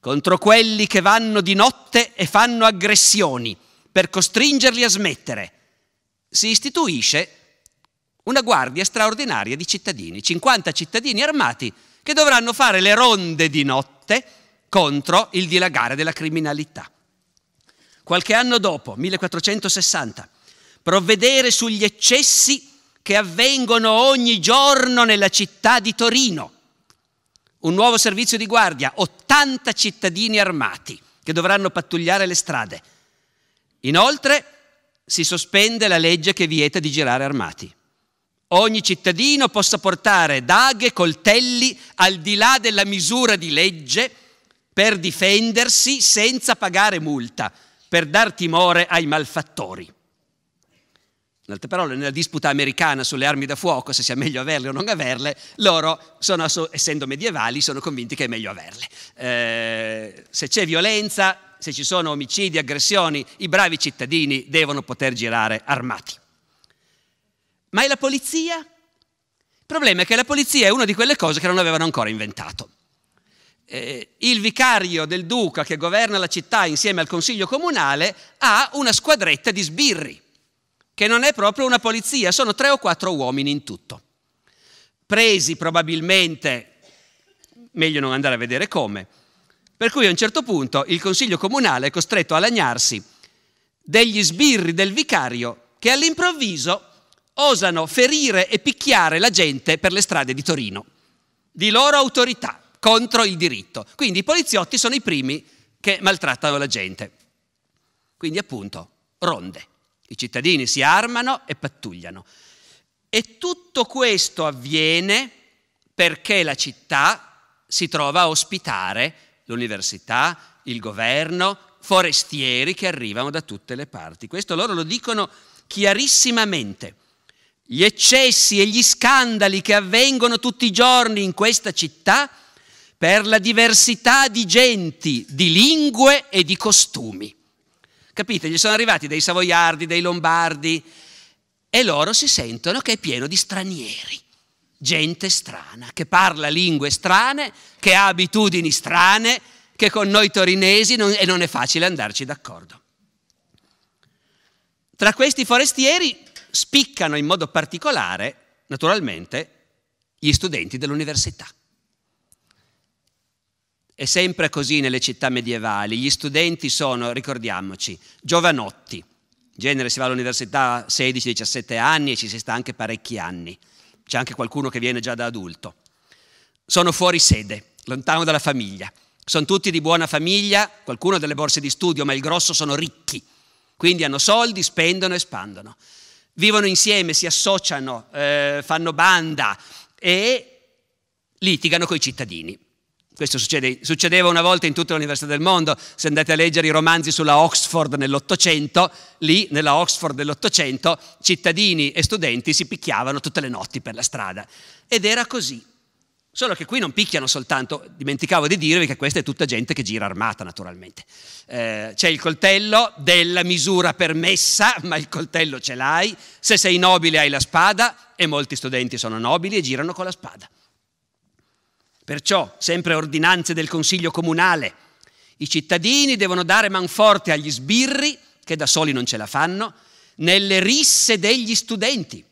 contro quelli che vanno di notte e fanno aggressioni per costringerli a smettere. Si istituisce una guardia straordinaria di cittadini, 50 cittadini armati che dovranno fare le ronde di notte contro il dilagare della criminalità. Qualche anno dopo, 1460, provvedere sugli eccessi che avvengono ogni giorno nella città di Torino un nuovo servizio di guardia, 80 cittadini armati che dovranno pattugliare le strade. Inoltre si sospende la legge che vieta di girare armati. Ogni cittadino possa portare daghe, coltelli al di là della misura di legge per difendersi senza pagare multa, per dar timore ai malfattori. In altre parole, nella disputa americana sulle armi da fuoco, se sia meglio averle o non averle, loro, sono, essendo medievali, sono convinti che è meglio averle. Eh, se c'è violenza, se ci sono omicidi, aggressioni, i bravi cittadini devono poter girare armati. Ma è la polizia? Il problema è che la polizia è una di quelle cose che non avevano ancora inventato. Eh, il vicario del duca che governa la città insieme al consiglio comunale ha una squadretta di sbirri che non è proprio una polizia, sono tre o quattro uomini in tutto, presi probabilmente, meglio non andare a vedere come, per cui a un certo punto il Consiglio Comunale è costretto a lagnarsi degli sbirri del vicario che all'improvviso osano ferire e picchiare la gente per le strade di Torino, di loro autorità, contro il diritto. Quindi i poliziotti sono i primi che maltrattano la gente. Quindi appunto, ronde. I cittadini si armano e pattugliano. E tutto questo avviene perché la città si trova a ospitare l'università, il governo, forestieri che arrivano da tutte le parti. Questo loro lo dicono chiarissimamente. Gli eccessi e gli scandali che avvengono tutti i giorni in questa città per la diversità di genti, di lingue e di costumi. Capite? Gli sono arrivati dei savoiardi, dei lombardi e loro si sentono che è pieno di stranieri, gente strana, che parla lingue strane, che ha abitudini strane, che con noi torinesi non, e non è facile andarci d'accordo. Tra questi forestieri spiccano in modo particolare, naturalmente, gli studenti dell'università è sempre così nelle città medievali. Gli studenti sono, ricordiamoci, giovanotti. In genere si va all'università a 16-17 anni e ci si sta anche parecchi anni. C'è anche qualcuno che viene già da adulto. Sono fuori sede, lontano dalla famiglia. Sono tutti di buona famiglia, qualcuno ha delle borse di studio, ma il grosso sono ricchi. Quindi hanno soldi, spendono e espandono. Vivono insieme, si associano, eh, fanno banda e litigano con i cittadini questo succede, succedeva una volta in tutte le università del mondo, se andate a leggere i romanzi sulla Oxford nell'Ottocento, lì nella Oxford dell'Ottocento cittadini e studenti si picchiavano tutte le notti per la strada. Ed era così. Solo che qui non picchiano soltanto, dimenticavo di dirvi che questa è tutta gente che gira armata naturalmente. Eh, c'è il coltello della misura permessa, ma il coltello ce l'hai, se sei nobile hai la spada e molti studenti sono nobili e girano con la spada. Perciò, sempre ordinanze del Consiglio Comunale, i cittadini devono dare manforte agli sbirri, che da soli non ce la fanno, nelle risse degli studenti.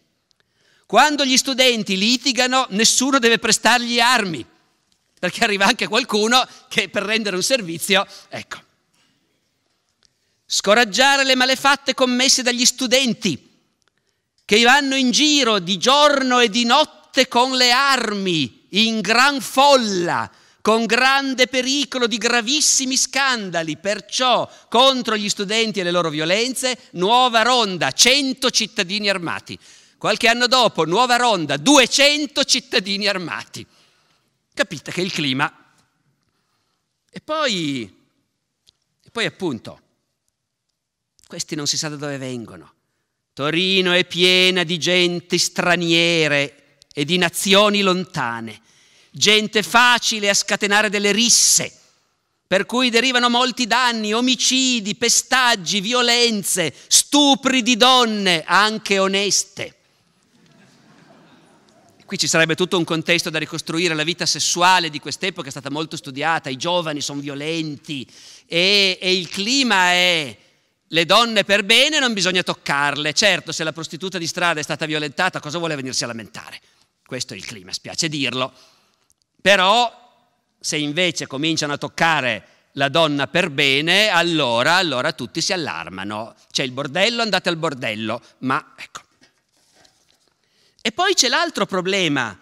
Quando gli studenti litigano, nessuno deve prestargli armi, perché arriva anche qualcuno che per rendere un servizio, ecco. Scoraggiare le malefatte commesse dagli studenti, che vanno in giro di giorno e di notte con le armi in gran folla, con grande pericolo di gravissimi scandali. Perciò, contro gli studenti e le loro violenze, nuova ronda, 100 cittadini armati. Qualche anno dopo, nuova ronda, 200 cittadini armati. Capite che il clima... E poi, e poi appunto, questi non si sa da dove vengono. Torino è piena di genti straniere, e di nazioni lontane, gente facile a scatenare delle risse, per cui derivano molti danni, omicidi, pestaggi, violenze, stupri di donne, anche oneste. Qui ci sarebbe tutto un contesto da ricostruire, la vita sessuale di quest'epoca è stata molto studiata, i giovani sono violenti e, e il clima è le donne per bene non bisogna toccarle. Certo, se la prostituta di strada è stata violentata, cosa vuole venirsi a lamentare? Questo è il clima, spiace dirlo. Però se invece cominciano a toccare la donna per bene, allora, allora tutti si allarmano. C'è il bordello, andate al bordello. Ma ecco. E poi c'è l'altro problema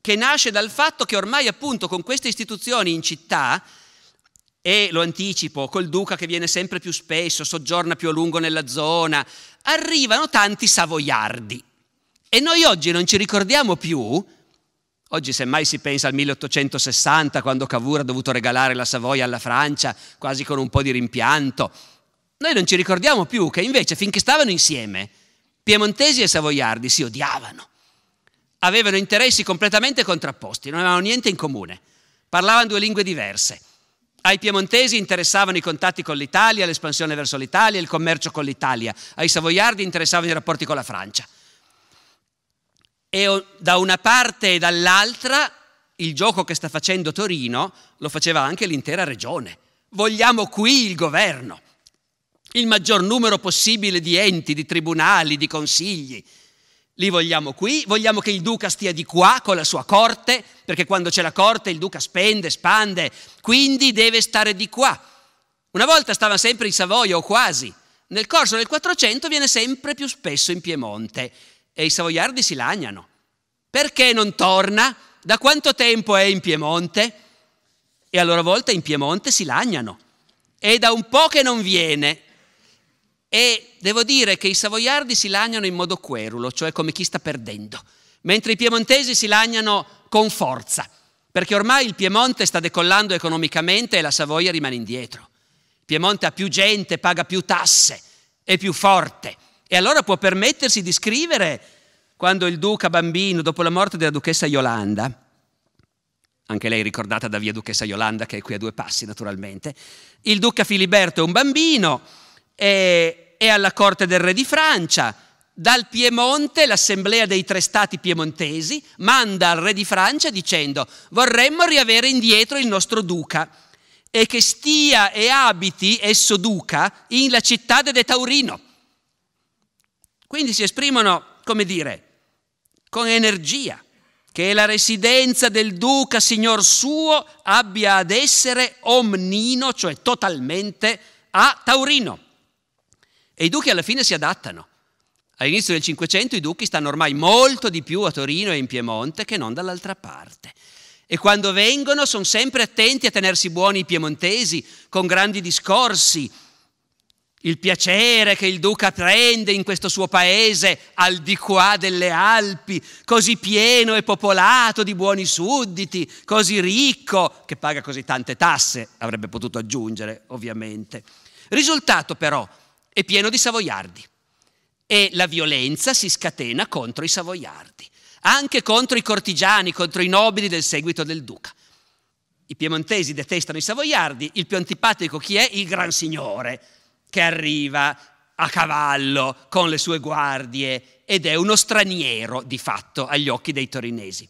che nasce dal fatto che ormai appunto con queste istituzioni in città e lo anticipo, col duca che viene sempre più spesso, soggiorna più a lungo nella zona, arrivano tanti savoiardi. E noi oggi non ci ricordiamo più, oggi semmai si pensa al 1860 quando Cavour ha dovuto regalare la Savoia alla Francia, quasi con un po' di rimpianto, noi non ci ricordiamo più che invece finché stavano insieme, piemontesi e savoiardi si odiavano, avevano interessi completamente contrapposti, non avevano niente in comune, parlavano due lingue diverse. Ai piemontesi interessavano i contatti con l'Italia, l'espansione verso l'Italia, il commercio con l'Italia, ai savoiardi interessavano i rapporti con la Francia e da una parte e dall'altra il gioco che sta facendo Torino lo faceva anche l'intera regione. Vogliamo qui il governo, il maggior numero possibile di enti, di tribunali, di consigli. Li vogliamo qui, vogliamo che il duca stia di qua con la sua corte, perché quando c'è la corte il duca spende, spande, quindi deve stare di qua. Una volta stava sempre in Savoia o quasi, nel corso del 400 viene sempre più spesso in Piemonte e i savoiardi si lagnano. Perché non torna? Da quanto tempo è in Piemonte? E a loro volta in Piemonte si lagnano. È da un po' che non viene. E devo dire che i savoiardi si lagnano in modo querulo, cioè come chi sta perdendo, mentre i piemontesi si lagnano con forza, perché ormai il Piemonte sta decollando economicamente e la Savoia rimane indietro. Il Piemonte ha più gente, paga più tasse, è più forte. E allora può permettersi di scrivere quando il duca bambino, dopo la morte della duchessa Yolanda, anche lei ricordata da via duchessa Yolanda che è qui a due passi naturalmente, il duca Filiberto è un bambino, è, è alla corte del re di Francia, dal Piemonte l'assemblea dei tre stati piemontesi manda al re di Francia dicendo vorremmo riavere indietro il nostro duca e che stia e abiti esso duca in la città de Taurino quindi si esprimono, come dire, con energia, che la residenza del duca signor suo abbia ad essere omnino, cioè totalmente a Taurino. E i duchi alla fine si adattano. All'inizio del Cinquecento i duchi stanno ormai molto di più a Torino e in Piemonte che non dall'altra parte. E quando vengono sono sempre attenti a tenersi buoni i piemontesi, con grandi discorsi, il piacere che il duca prende in questo suo paese al di qua delle Alpi, così pieno e popolato di buoni sudditi, così ricco, che paga così tante tasse, avrebbe potuto aggiungere ovviamente. Risultato però è pieno di savoiardi e la violenza si scatena contro i savoiardi, anche contro i cortigiani, contro i nobili del seguito del duca. I piemontesi detestano i savoiardi, il più antipatico chi è? Il gran signore che arriva a cavallo con le sue guardie ed è uno straniero di fatto agli occhi dei torinesi.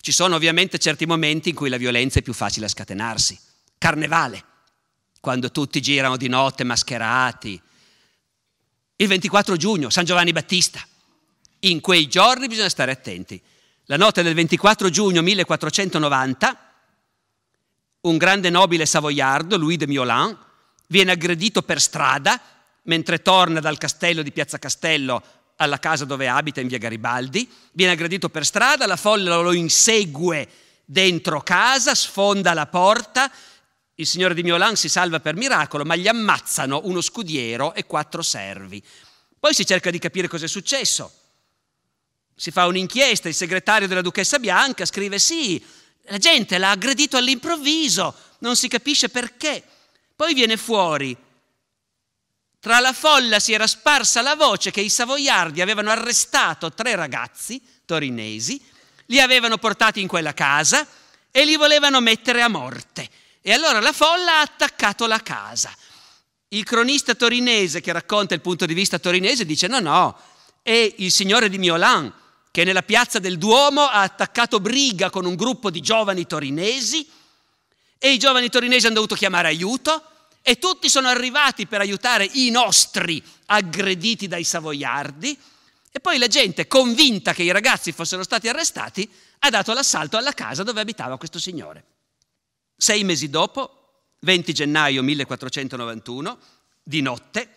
Ci sono ovviamente certi momenti in cui la violenza è più facile a scatenarsi. Carnevale, quando tutti girano di notte mascherati. Il 24 giugno, San Giovanni Battista. In quei giorni bisogna stare attenti. La notte del 24 giugno 1490, un grande nobile savoiardo, Louis de Miolan, viene aggredito per strada mentre torna dal castello di Piazza Castello alla casa dove abita in via Garibaldi, viene aggredito per strada, la folla lo insegue dentro casa, sfonda la porta, il signore di Miolan si salva per miracolo, ma gli ammazzano uno scudiero e quattro servi. Poi si cerca di capire cosa è successo. Si fa un'inchiesta, il segretario della duchessa bianca scrive sì, la gente l'ha aggredito all'improvviso, non si capisce perché. Poi viene fuori, tra la folla si era sparsa la voce che i savoiardi avevano arrestato tre ragazzi torinesi, li avevano portati in quella casa e li volevano mettere a morte. E allora la folla ha attaccato la casa. Il cronista torinese che racconta il punto di vista torinese dice no, no, è il signore di Miolan che nella piazza del Duomo ha attaccato briga con un gruppo di giovani torinesi e i giovani torinesi hanno dovuto chiamare aiuto e tutti sono arrivati per aiutare i nostri aggrediti dai savoiardi e poi la gente, convinta che i ragazzi fossero stati arrestati, ha dato l'assalto alla casa dove abitava questo signore. Sei mesi dopo, 20 gennaio 1491, di notte,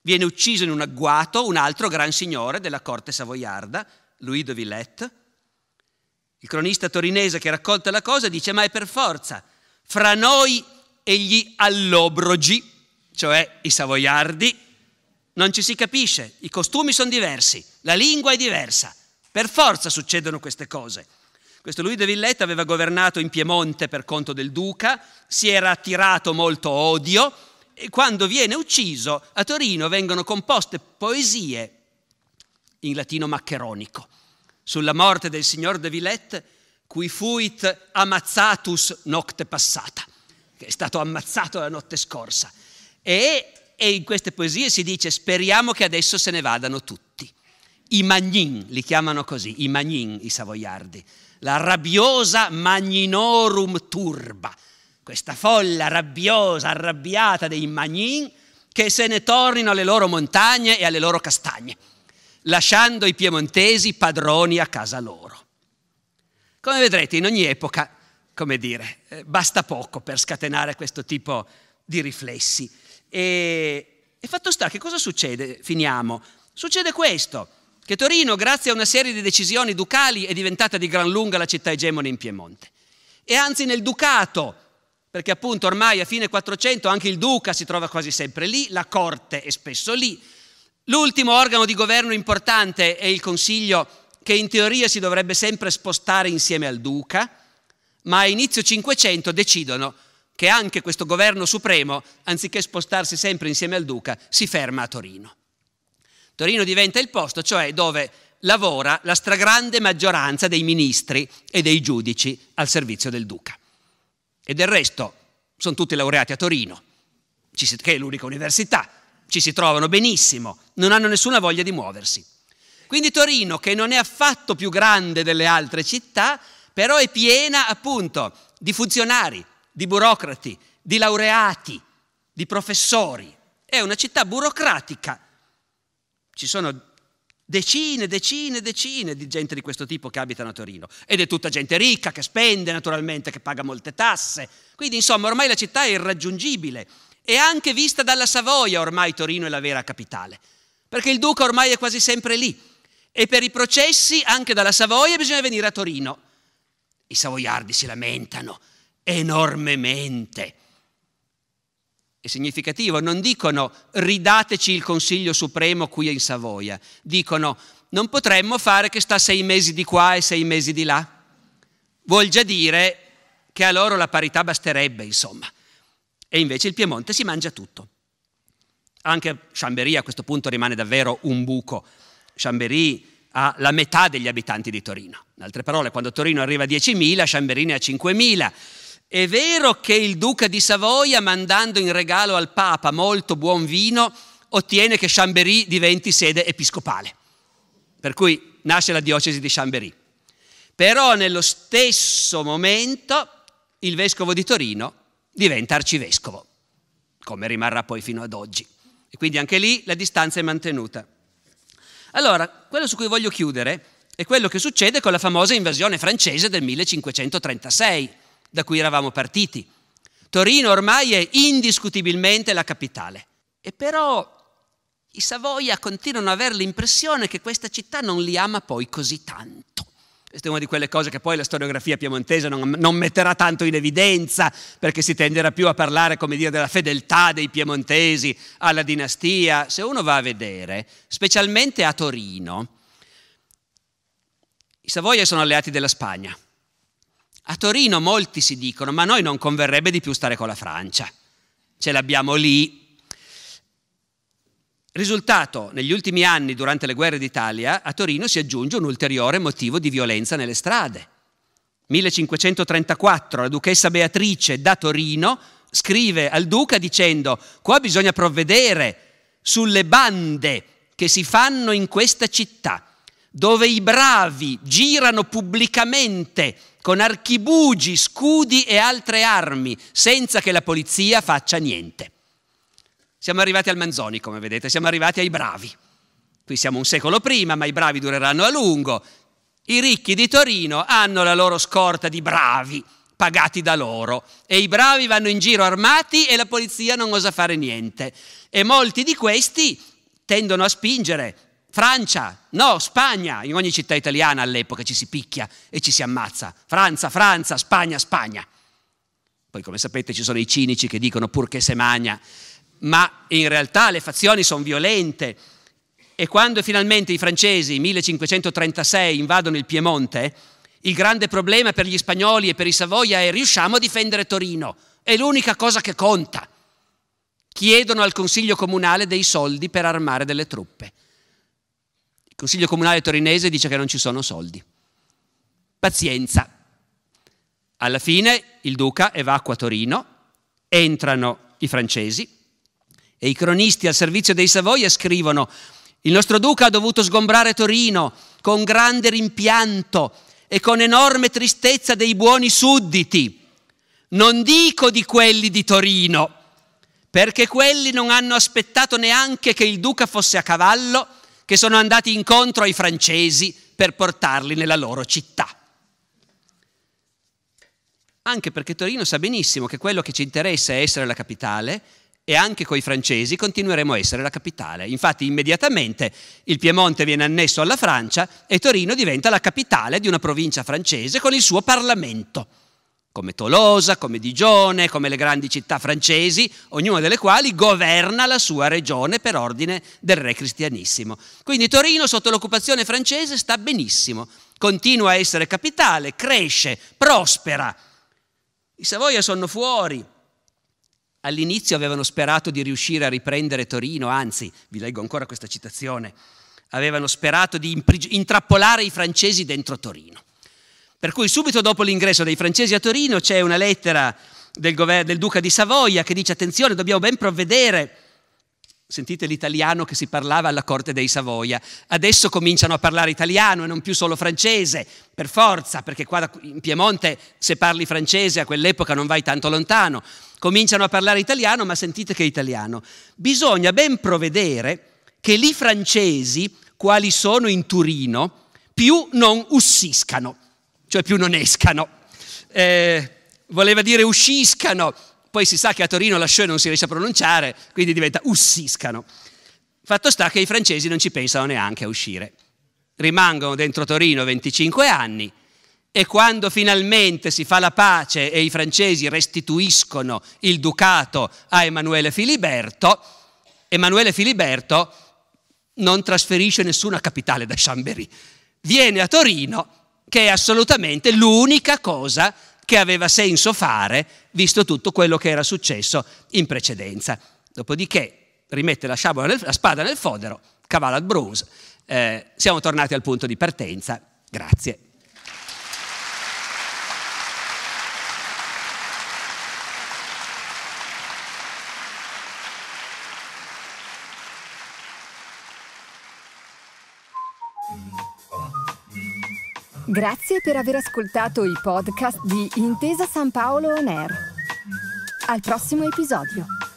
viene ucciso in un agguato un altro gran signore della corte savoiarda, Louis de Villette. Il cronista torinese che raccolta la cosa dice ma è per forza, fra noi e gli allobrogi, cioè i savoiardi, non ci si capisce, i costumi sono diversi, la lingua è diversa, per forza succedono queste cose. Questo Luigi de Villette aveva governato in Piemonte per conto del duca, si era attirato molto odio e quando viene ucciso a Torino vengono composte poesie in latino maccheronico sulla morte del signor de Villette cui fuit ammazzatus notte passata, che è stato ammazzato la notte scorsa. E, e in queste poesie si dice speriamo che adesso se ne vadano tutti. I magnin, li chiamano così, i magnin, i savoiardi, la rabbiosa magninorum turba, questa folla rabbiosa, arrabbiata dei magnin, che se ne tornino alle loro montagne e alle loro castagne, lasciando i piemontesi padroni a casa loro. Come vedrete, in ogni epoca, come dire, eh, basta poco per scatenare questo tipo di riflessi. E, e fatto sta che cosa succede? Finiamo. Succede questo, che Torino, grazie a una serie di decisioni ducali, è diventata di gran lunga la città egemone in Piemonte. E anzi nel Ducato, perché appunto ormai a fine 400 anche il duca si trova quasi sempre lì, la corte è spesso lì, l'ultimo organo di governo importante è il consiglio che in teoria si dovrebbe sempre spostare insieme al duca, ma a inizio 500 decidono che anche questo governo supremo, anziché spostarsi sempre insieme al duca, si ferma a Torino. Torino diventa il posto, cioè dove lavora la stragrande maggioranza dei ministri e dei giudici al servizio del duca. E del resto sono tutti laureati a Torino, che è l'unica università, ci si trovano benissimo, non hanno nessuna voglia di muoversi. Quindi Torino, che non è affatto più grande delle altre città, però è piena appunto di funzionari, di burocrati, di laureati, di professori. È una città burocratica. Ci sono decine, decine, decine di gente di questo tipo che abitano a Torino. Ed è tutta gente ricca, che spende naturalmente, che paga molte tasse. Quindi insomma ormai la città è irraggiungibile. E anche vista dalla Savoia ormai Torino è la vera capitale. Perché il duca ormai è quasi sempre lì e per i processi anche dalla Savoia bisogna venire a Torino. I savoiardi si lamentano enormemente. È significativo, non dicono ridateci il Consiglio Supremo qui in Savoia, dicono non potremmo fare che sta sei mesi di qua e sei mesi di là. Vuol già dire che a loro la parità basterebbe, insomma. E invece il Piemonte si mangia tutto. Anche Ciamberia a questo punto rimane davvero un buco. Chambéry ha la metà degli abitanti di Torino. In altre parole, quando Torino arriva a 10.000, Chambéry ne ha 5.000. È vero che il duca di Savoia, mandando in regalo al Papa molto buon vino, ottiene che Chambéry diventi sede episcopale. Per cui nasce la diocesi di Chambéry. Però nello stesso momento il vescovo di Torino diventa arcivescovo, come rimarrà poi fino ad oggi. E quindi anche lì la distanza è mantenuta. Allora, quello su cui voglio chiudere è quello che succede con la famosa invasione francese del 1536, da cui eravamo partiti. Torino ormai è indiscutibilmente la capitale. E però i Savoia continuano ad avere l'impressione che questa città non li ama poi così tanto. Questa è una di quelle cose che poi la storiografia piemontese non, non metterà tanto in evidenza, perché si tenderà più a parlare, come dire, della fedeltà dei piemontesi alla dinastia. Se uno va a vedere, specialmente a Torino, i Savoia sono alleati della Spagna. A Torino molti si dicono, ma noi non converrebbe di più stare con la Francia. Ce l'abbiamo lì, Risultato, negli ultimi anni, durante le guerre d'Italia, a Torino si aggiunge un ulteriore motivo di violenza nelle strade. 1534 la duchessa Beatrice da Torino scrive al duca dicendo qua bisogna provvedere sulle bande che si fanno in questa città, dove i bravi girano pubblicamente con archibugi, scudi e altre armi, senza che la polizia faccia niente. Siamo arrivati al Manzoni, come vedete, siamo arrivati ai bravi. Qui siamo un secolo prima, ma i bravi dureranno a lungo. I ricchi di Torino hanno la loro scorta di bravi pagati da loro e i bravi vanno in giro armati e la polizia non osa fare niente. E molti di questi tendono a spingere Francia, no, Spagna, in ogni città italiana all'epoca ci si picchia e ci si ammazza. Francia, Francia, Spagna, Spagna. Poi come sapete ci sono i cinici che dicono purché se magna ma in realtà le fazioni sono violente. E quando finalmente i francesi, 1536, invadono il Piemonte, il grande problema per gli spagnoli e per i Savoia è riusciamo a difendere Torino, è l'unica cosa che conta. Chiedono al Consiglio Comunale dei soldi per armare delle truppe. Il Consiglio Comunale torinese dice che non ci sono soldi. Pazienza. Alla fine il duca evacua Torino, entrano i francesi, e i cronisti al servizio dei Savoia scrivono il nostro duca ha dovuto sgombrare Torino con grande rimpianto e con enorme tristezza dei buoni sudditi. Non dico di quelli di Torino, perché quelli non hanno aspettato neanche che il duca fosse a cavallo, che sono andati incontro ai francesi per portarli nella loro città. Anche perché Torino sa benissimo che quello che ci interessa è essere la capitale e anche coi francesi continueremo a essere la capitale. Infatti immediatamente il Piemonte viene annesso alla Francia e Torino diventa la capitale di una provincia francese con il suo Parlamento, come Tolosa, come Digione, come le grandi città francesi, ognuna delle quali governa la sua regione per ordine del re cristianissimo. Quindi Torino sotto l'occupazione francese sta benissimo, continua a essere capitale, cresce, prospera. I Savoia sono fuori, All'inizio avevano sperato di riuscire a riprendere Torino, anzi, vi leggo ancora questa citazione, avevano sperato di intrappolare i francesi dentro Torino. Per cui subito dopo l'ingresso dei francesi a Torino c'è una lettera del, gover- del duca di Savoia che dice attenzione, dobbiamo ben provvedere Sentite l'italiano che si parlava alla corte dei Savoia. Adesso cominciano a parlare italiano e non più solo francese, per forza, perché qua in Piemonte se parli francese a quell'epoca non vai tanto lontano. Cominciano a parlare italiano, ma sentite che italiano. Bisogna ben provvedere che li francesi, quali sono in Turino, più non usciscano, cioè più non escano. Eh, voleva dire usciscano, poi si sa che a Torino la scio non si riesce a pronunciare, quindi diventa ussiscano. Fatto sta che i francesi non ci pensano neanche a uscire. Rimangono dentro Torino 25 anni e quando finalmente si fa la pace e i francesi restituiscono il ducato a Emanuele Filiberto, Emanuele Filiberto non trasferisce nessuna capitale da Chambéry. Viene a Torino, che è assolutamente l'unica cosa che aveva senso fare, visto tutto quello che era successo in precedenza. Dopodiché rimette la, nel, la spada nel fodero, cavalla al bronze, eh, siamo tornati al punto di partenza. Grazie. Grazie per aver ascoltato i podcast di Intesa San Paolo On Air. Al prossimo episodio.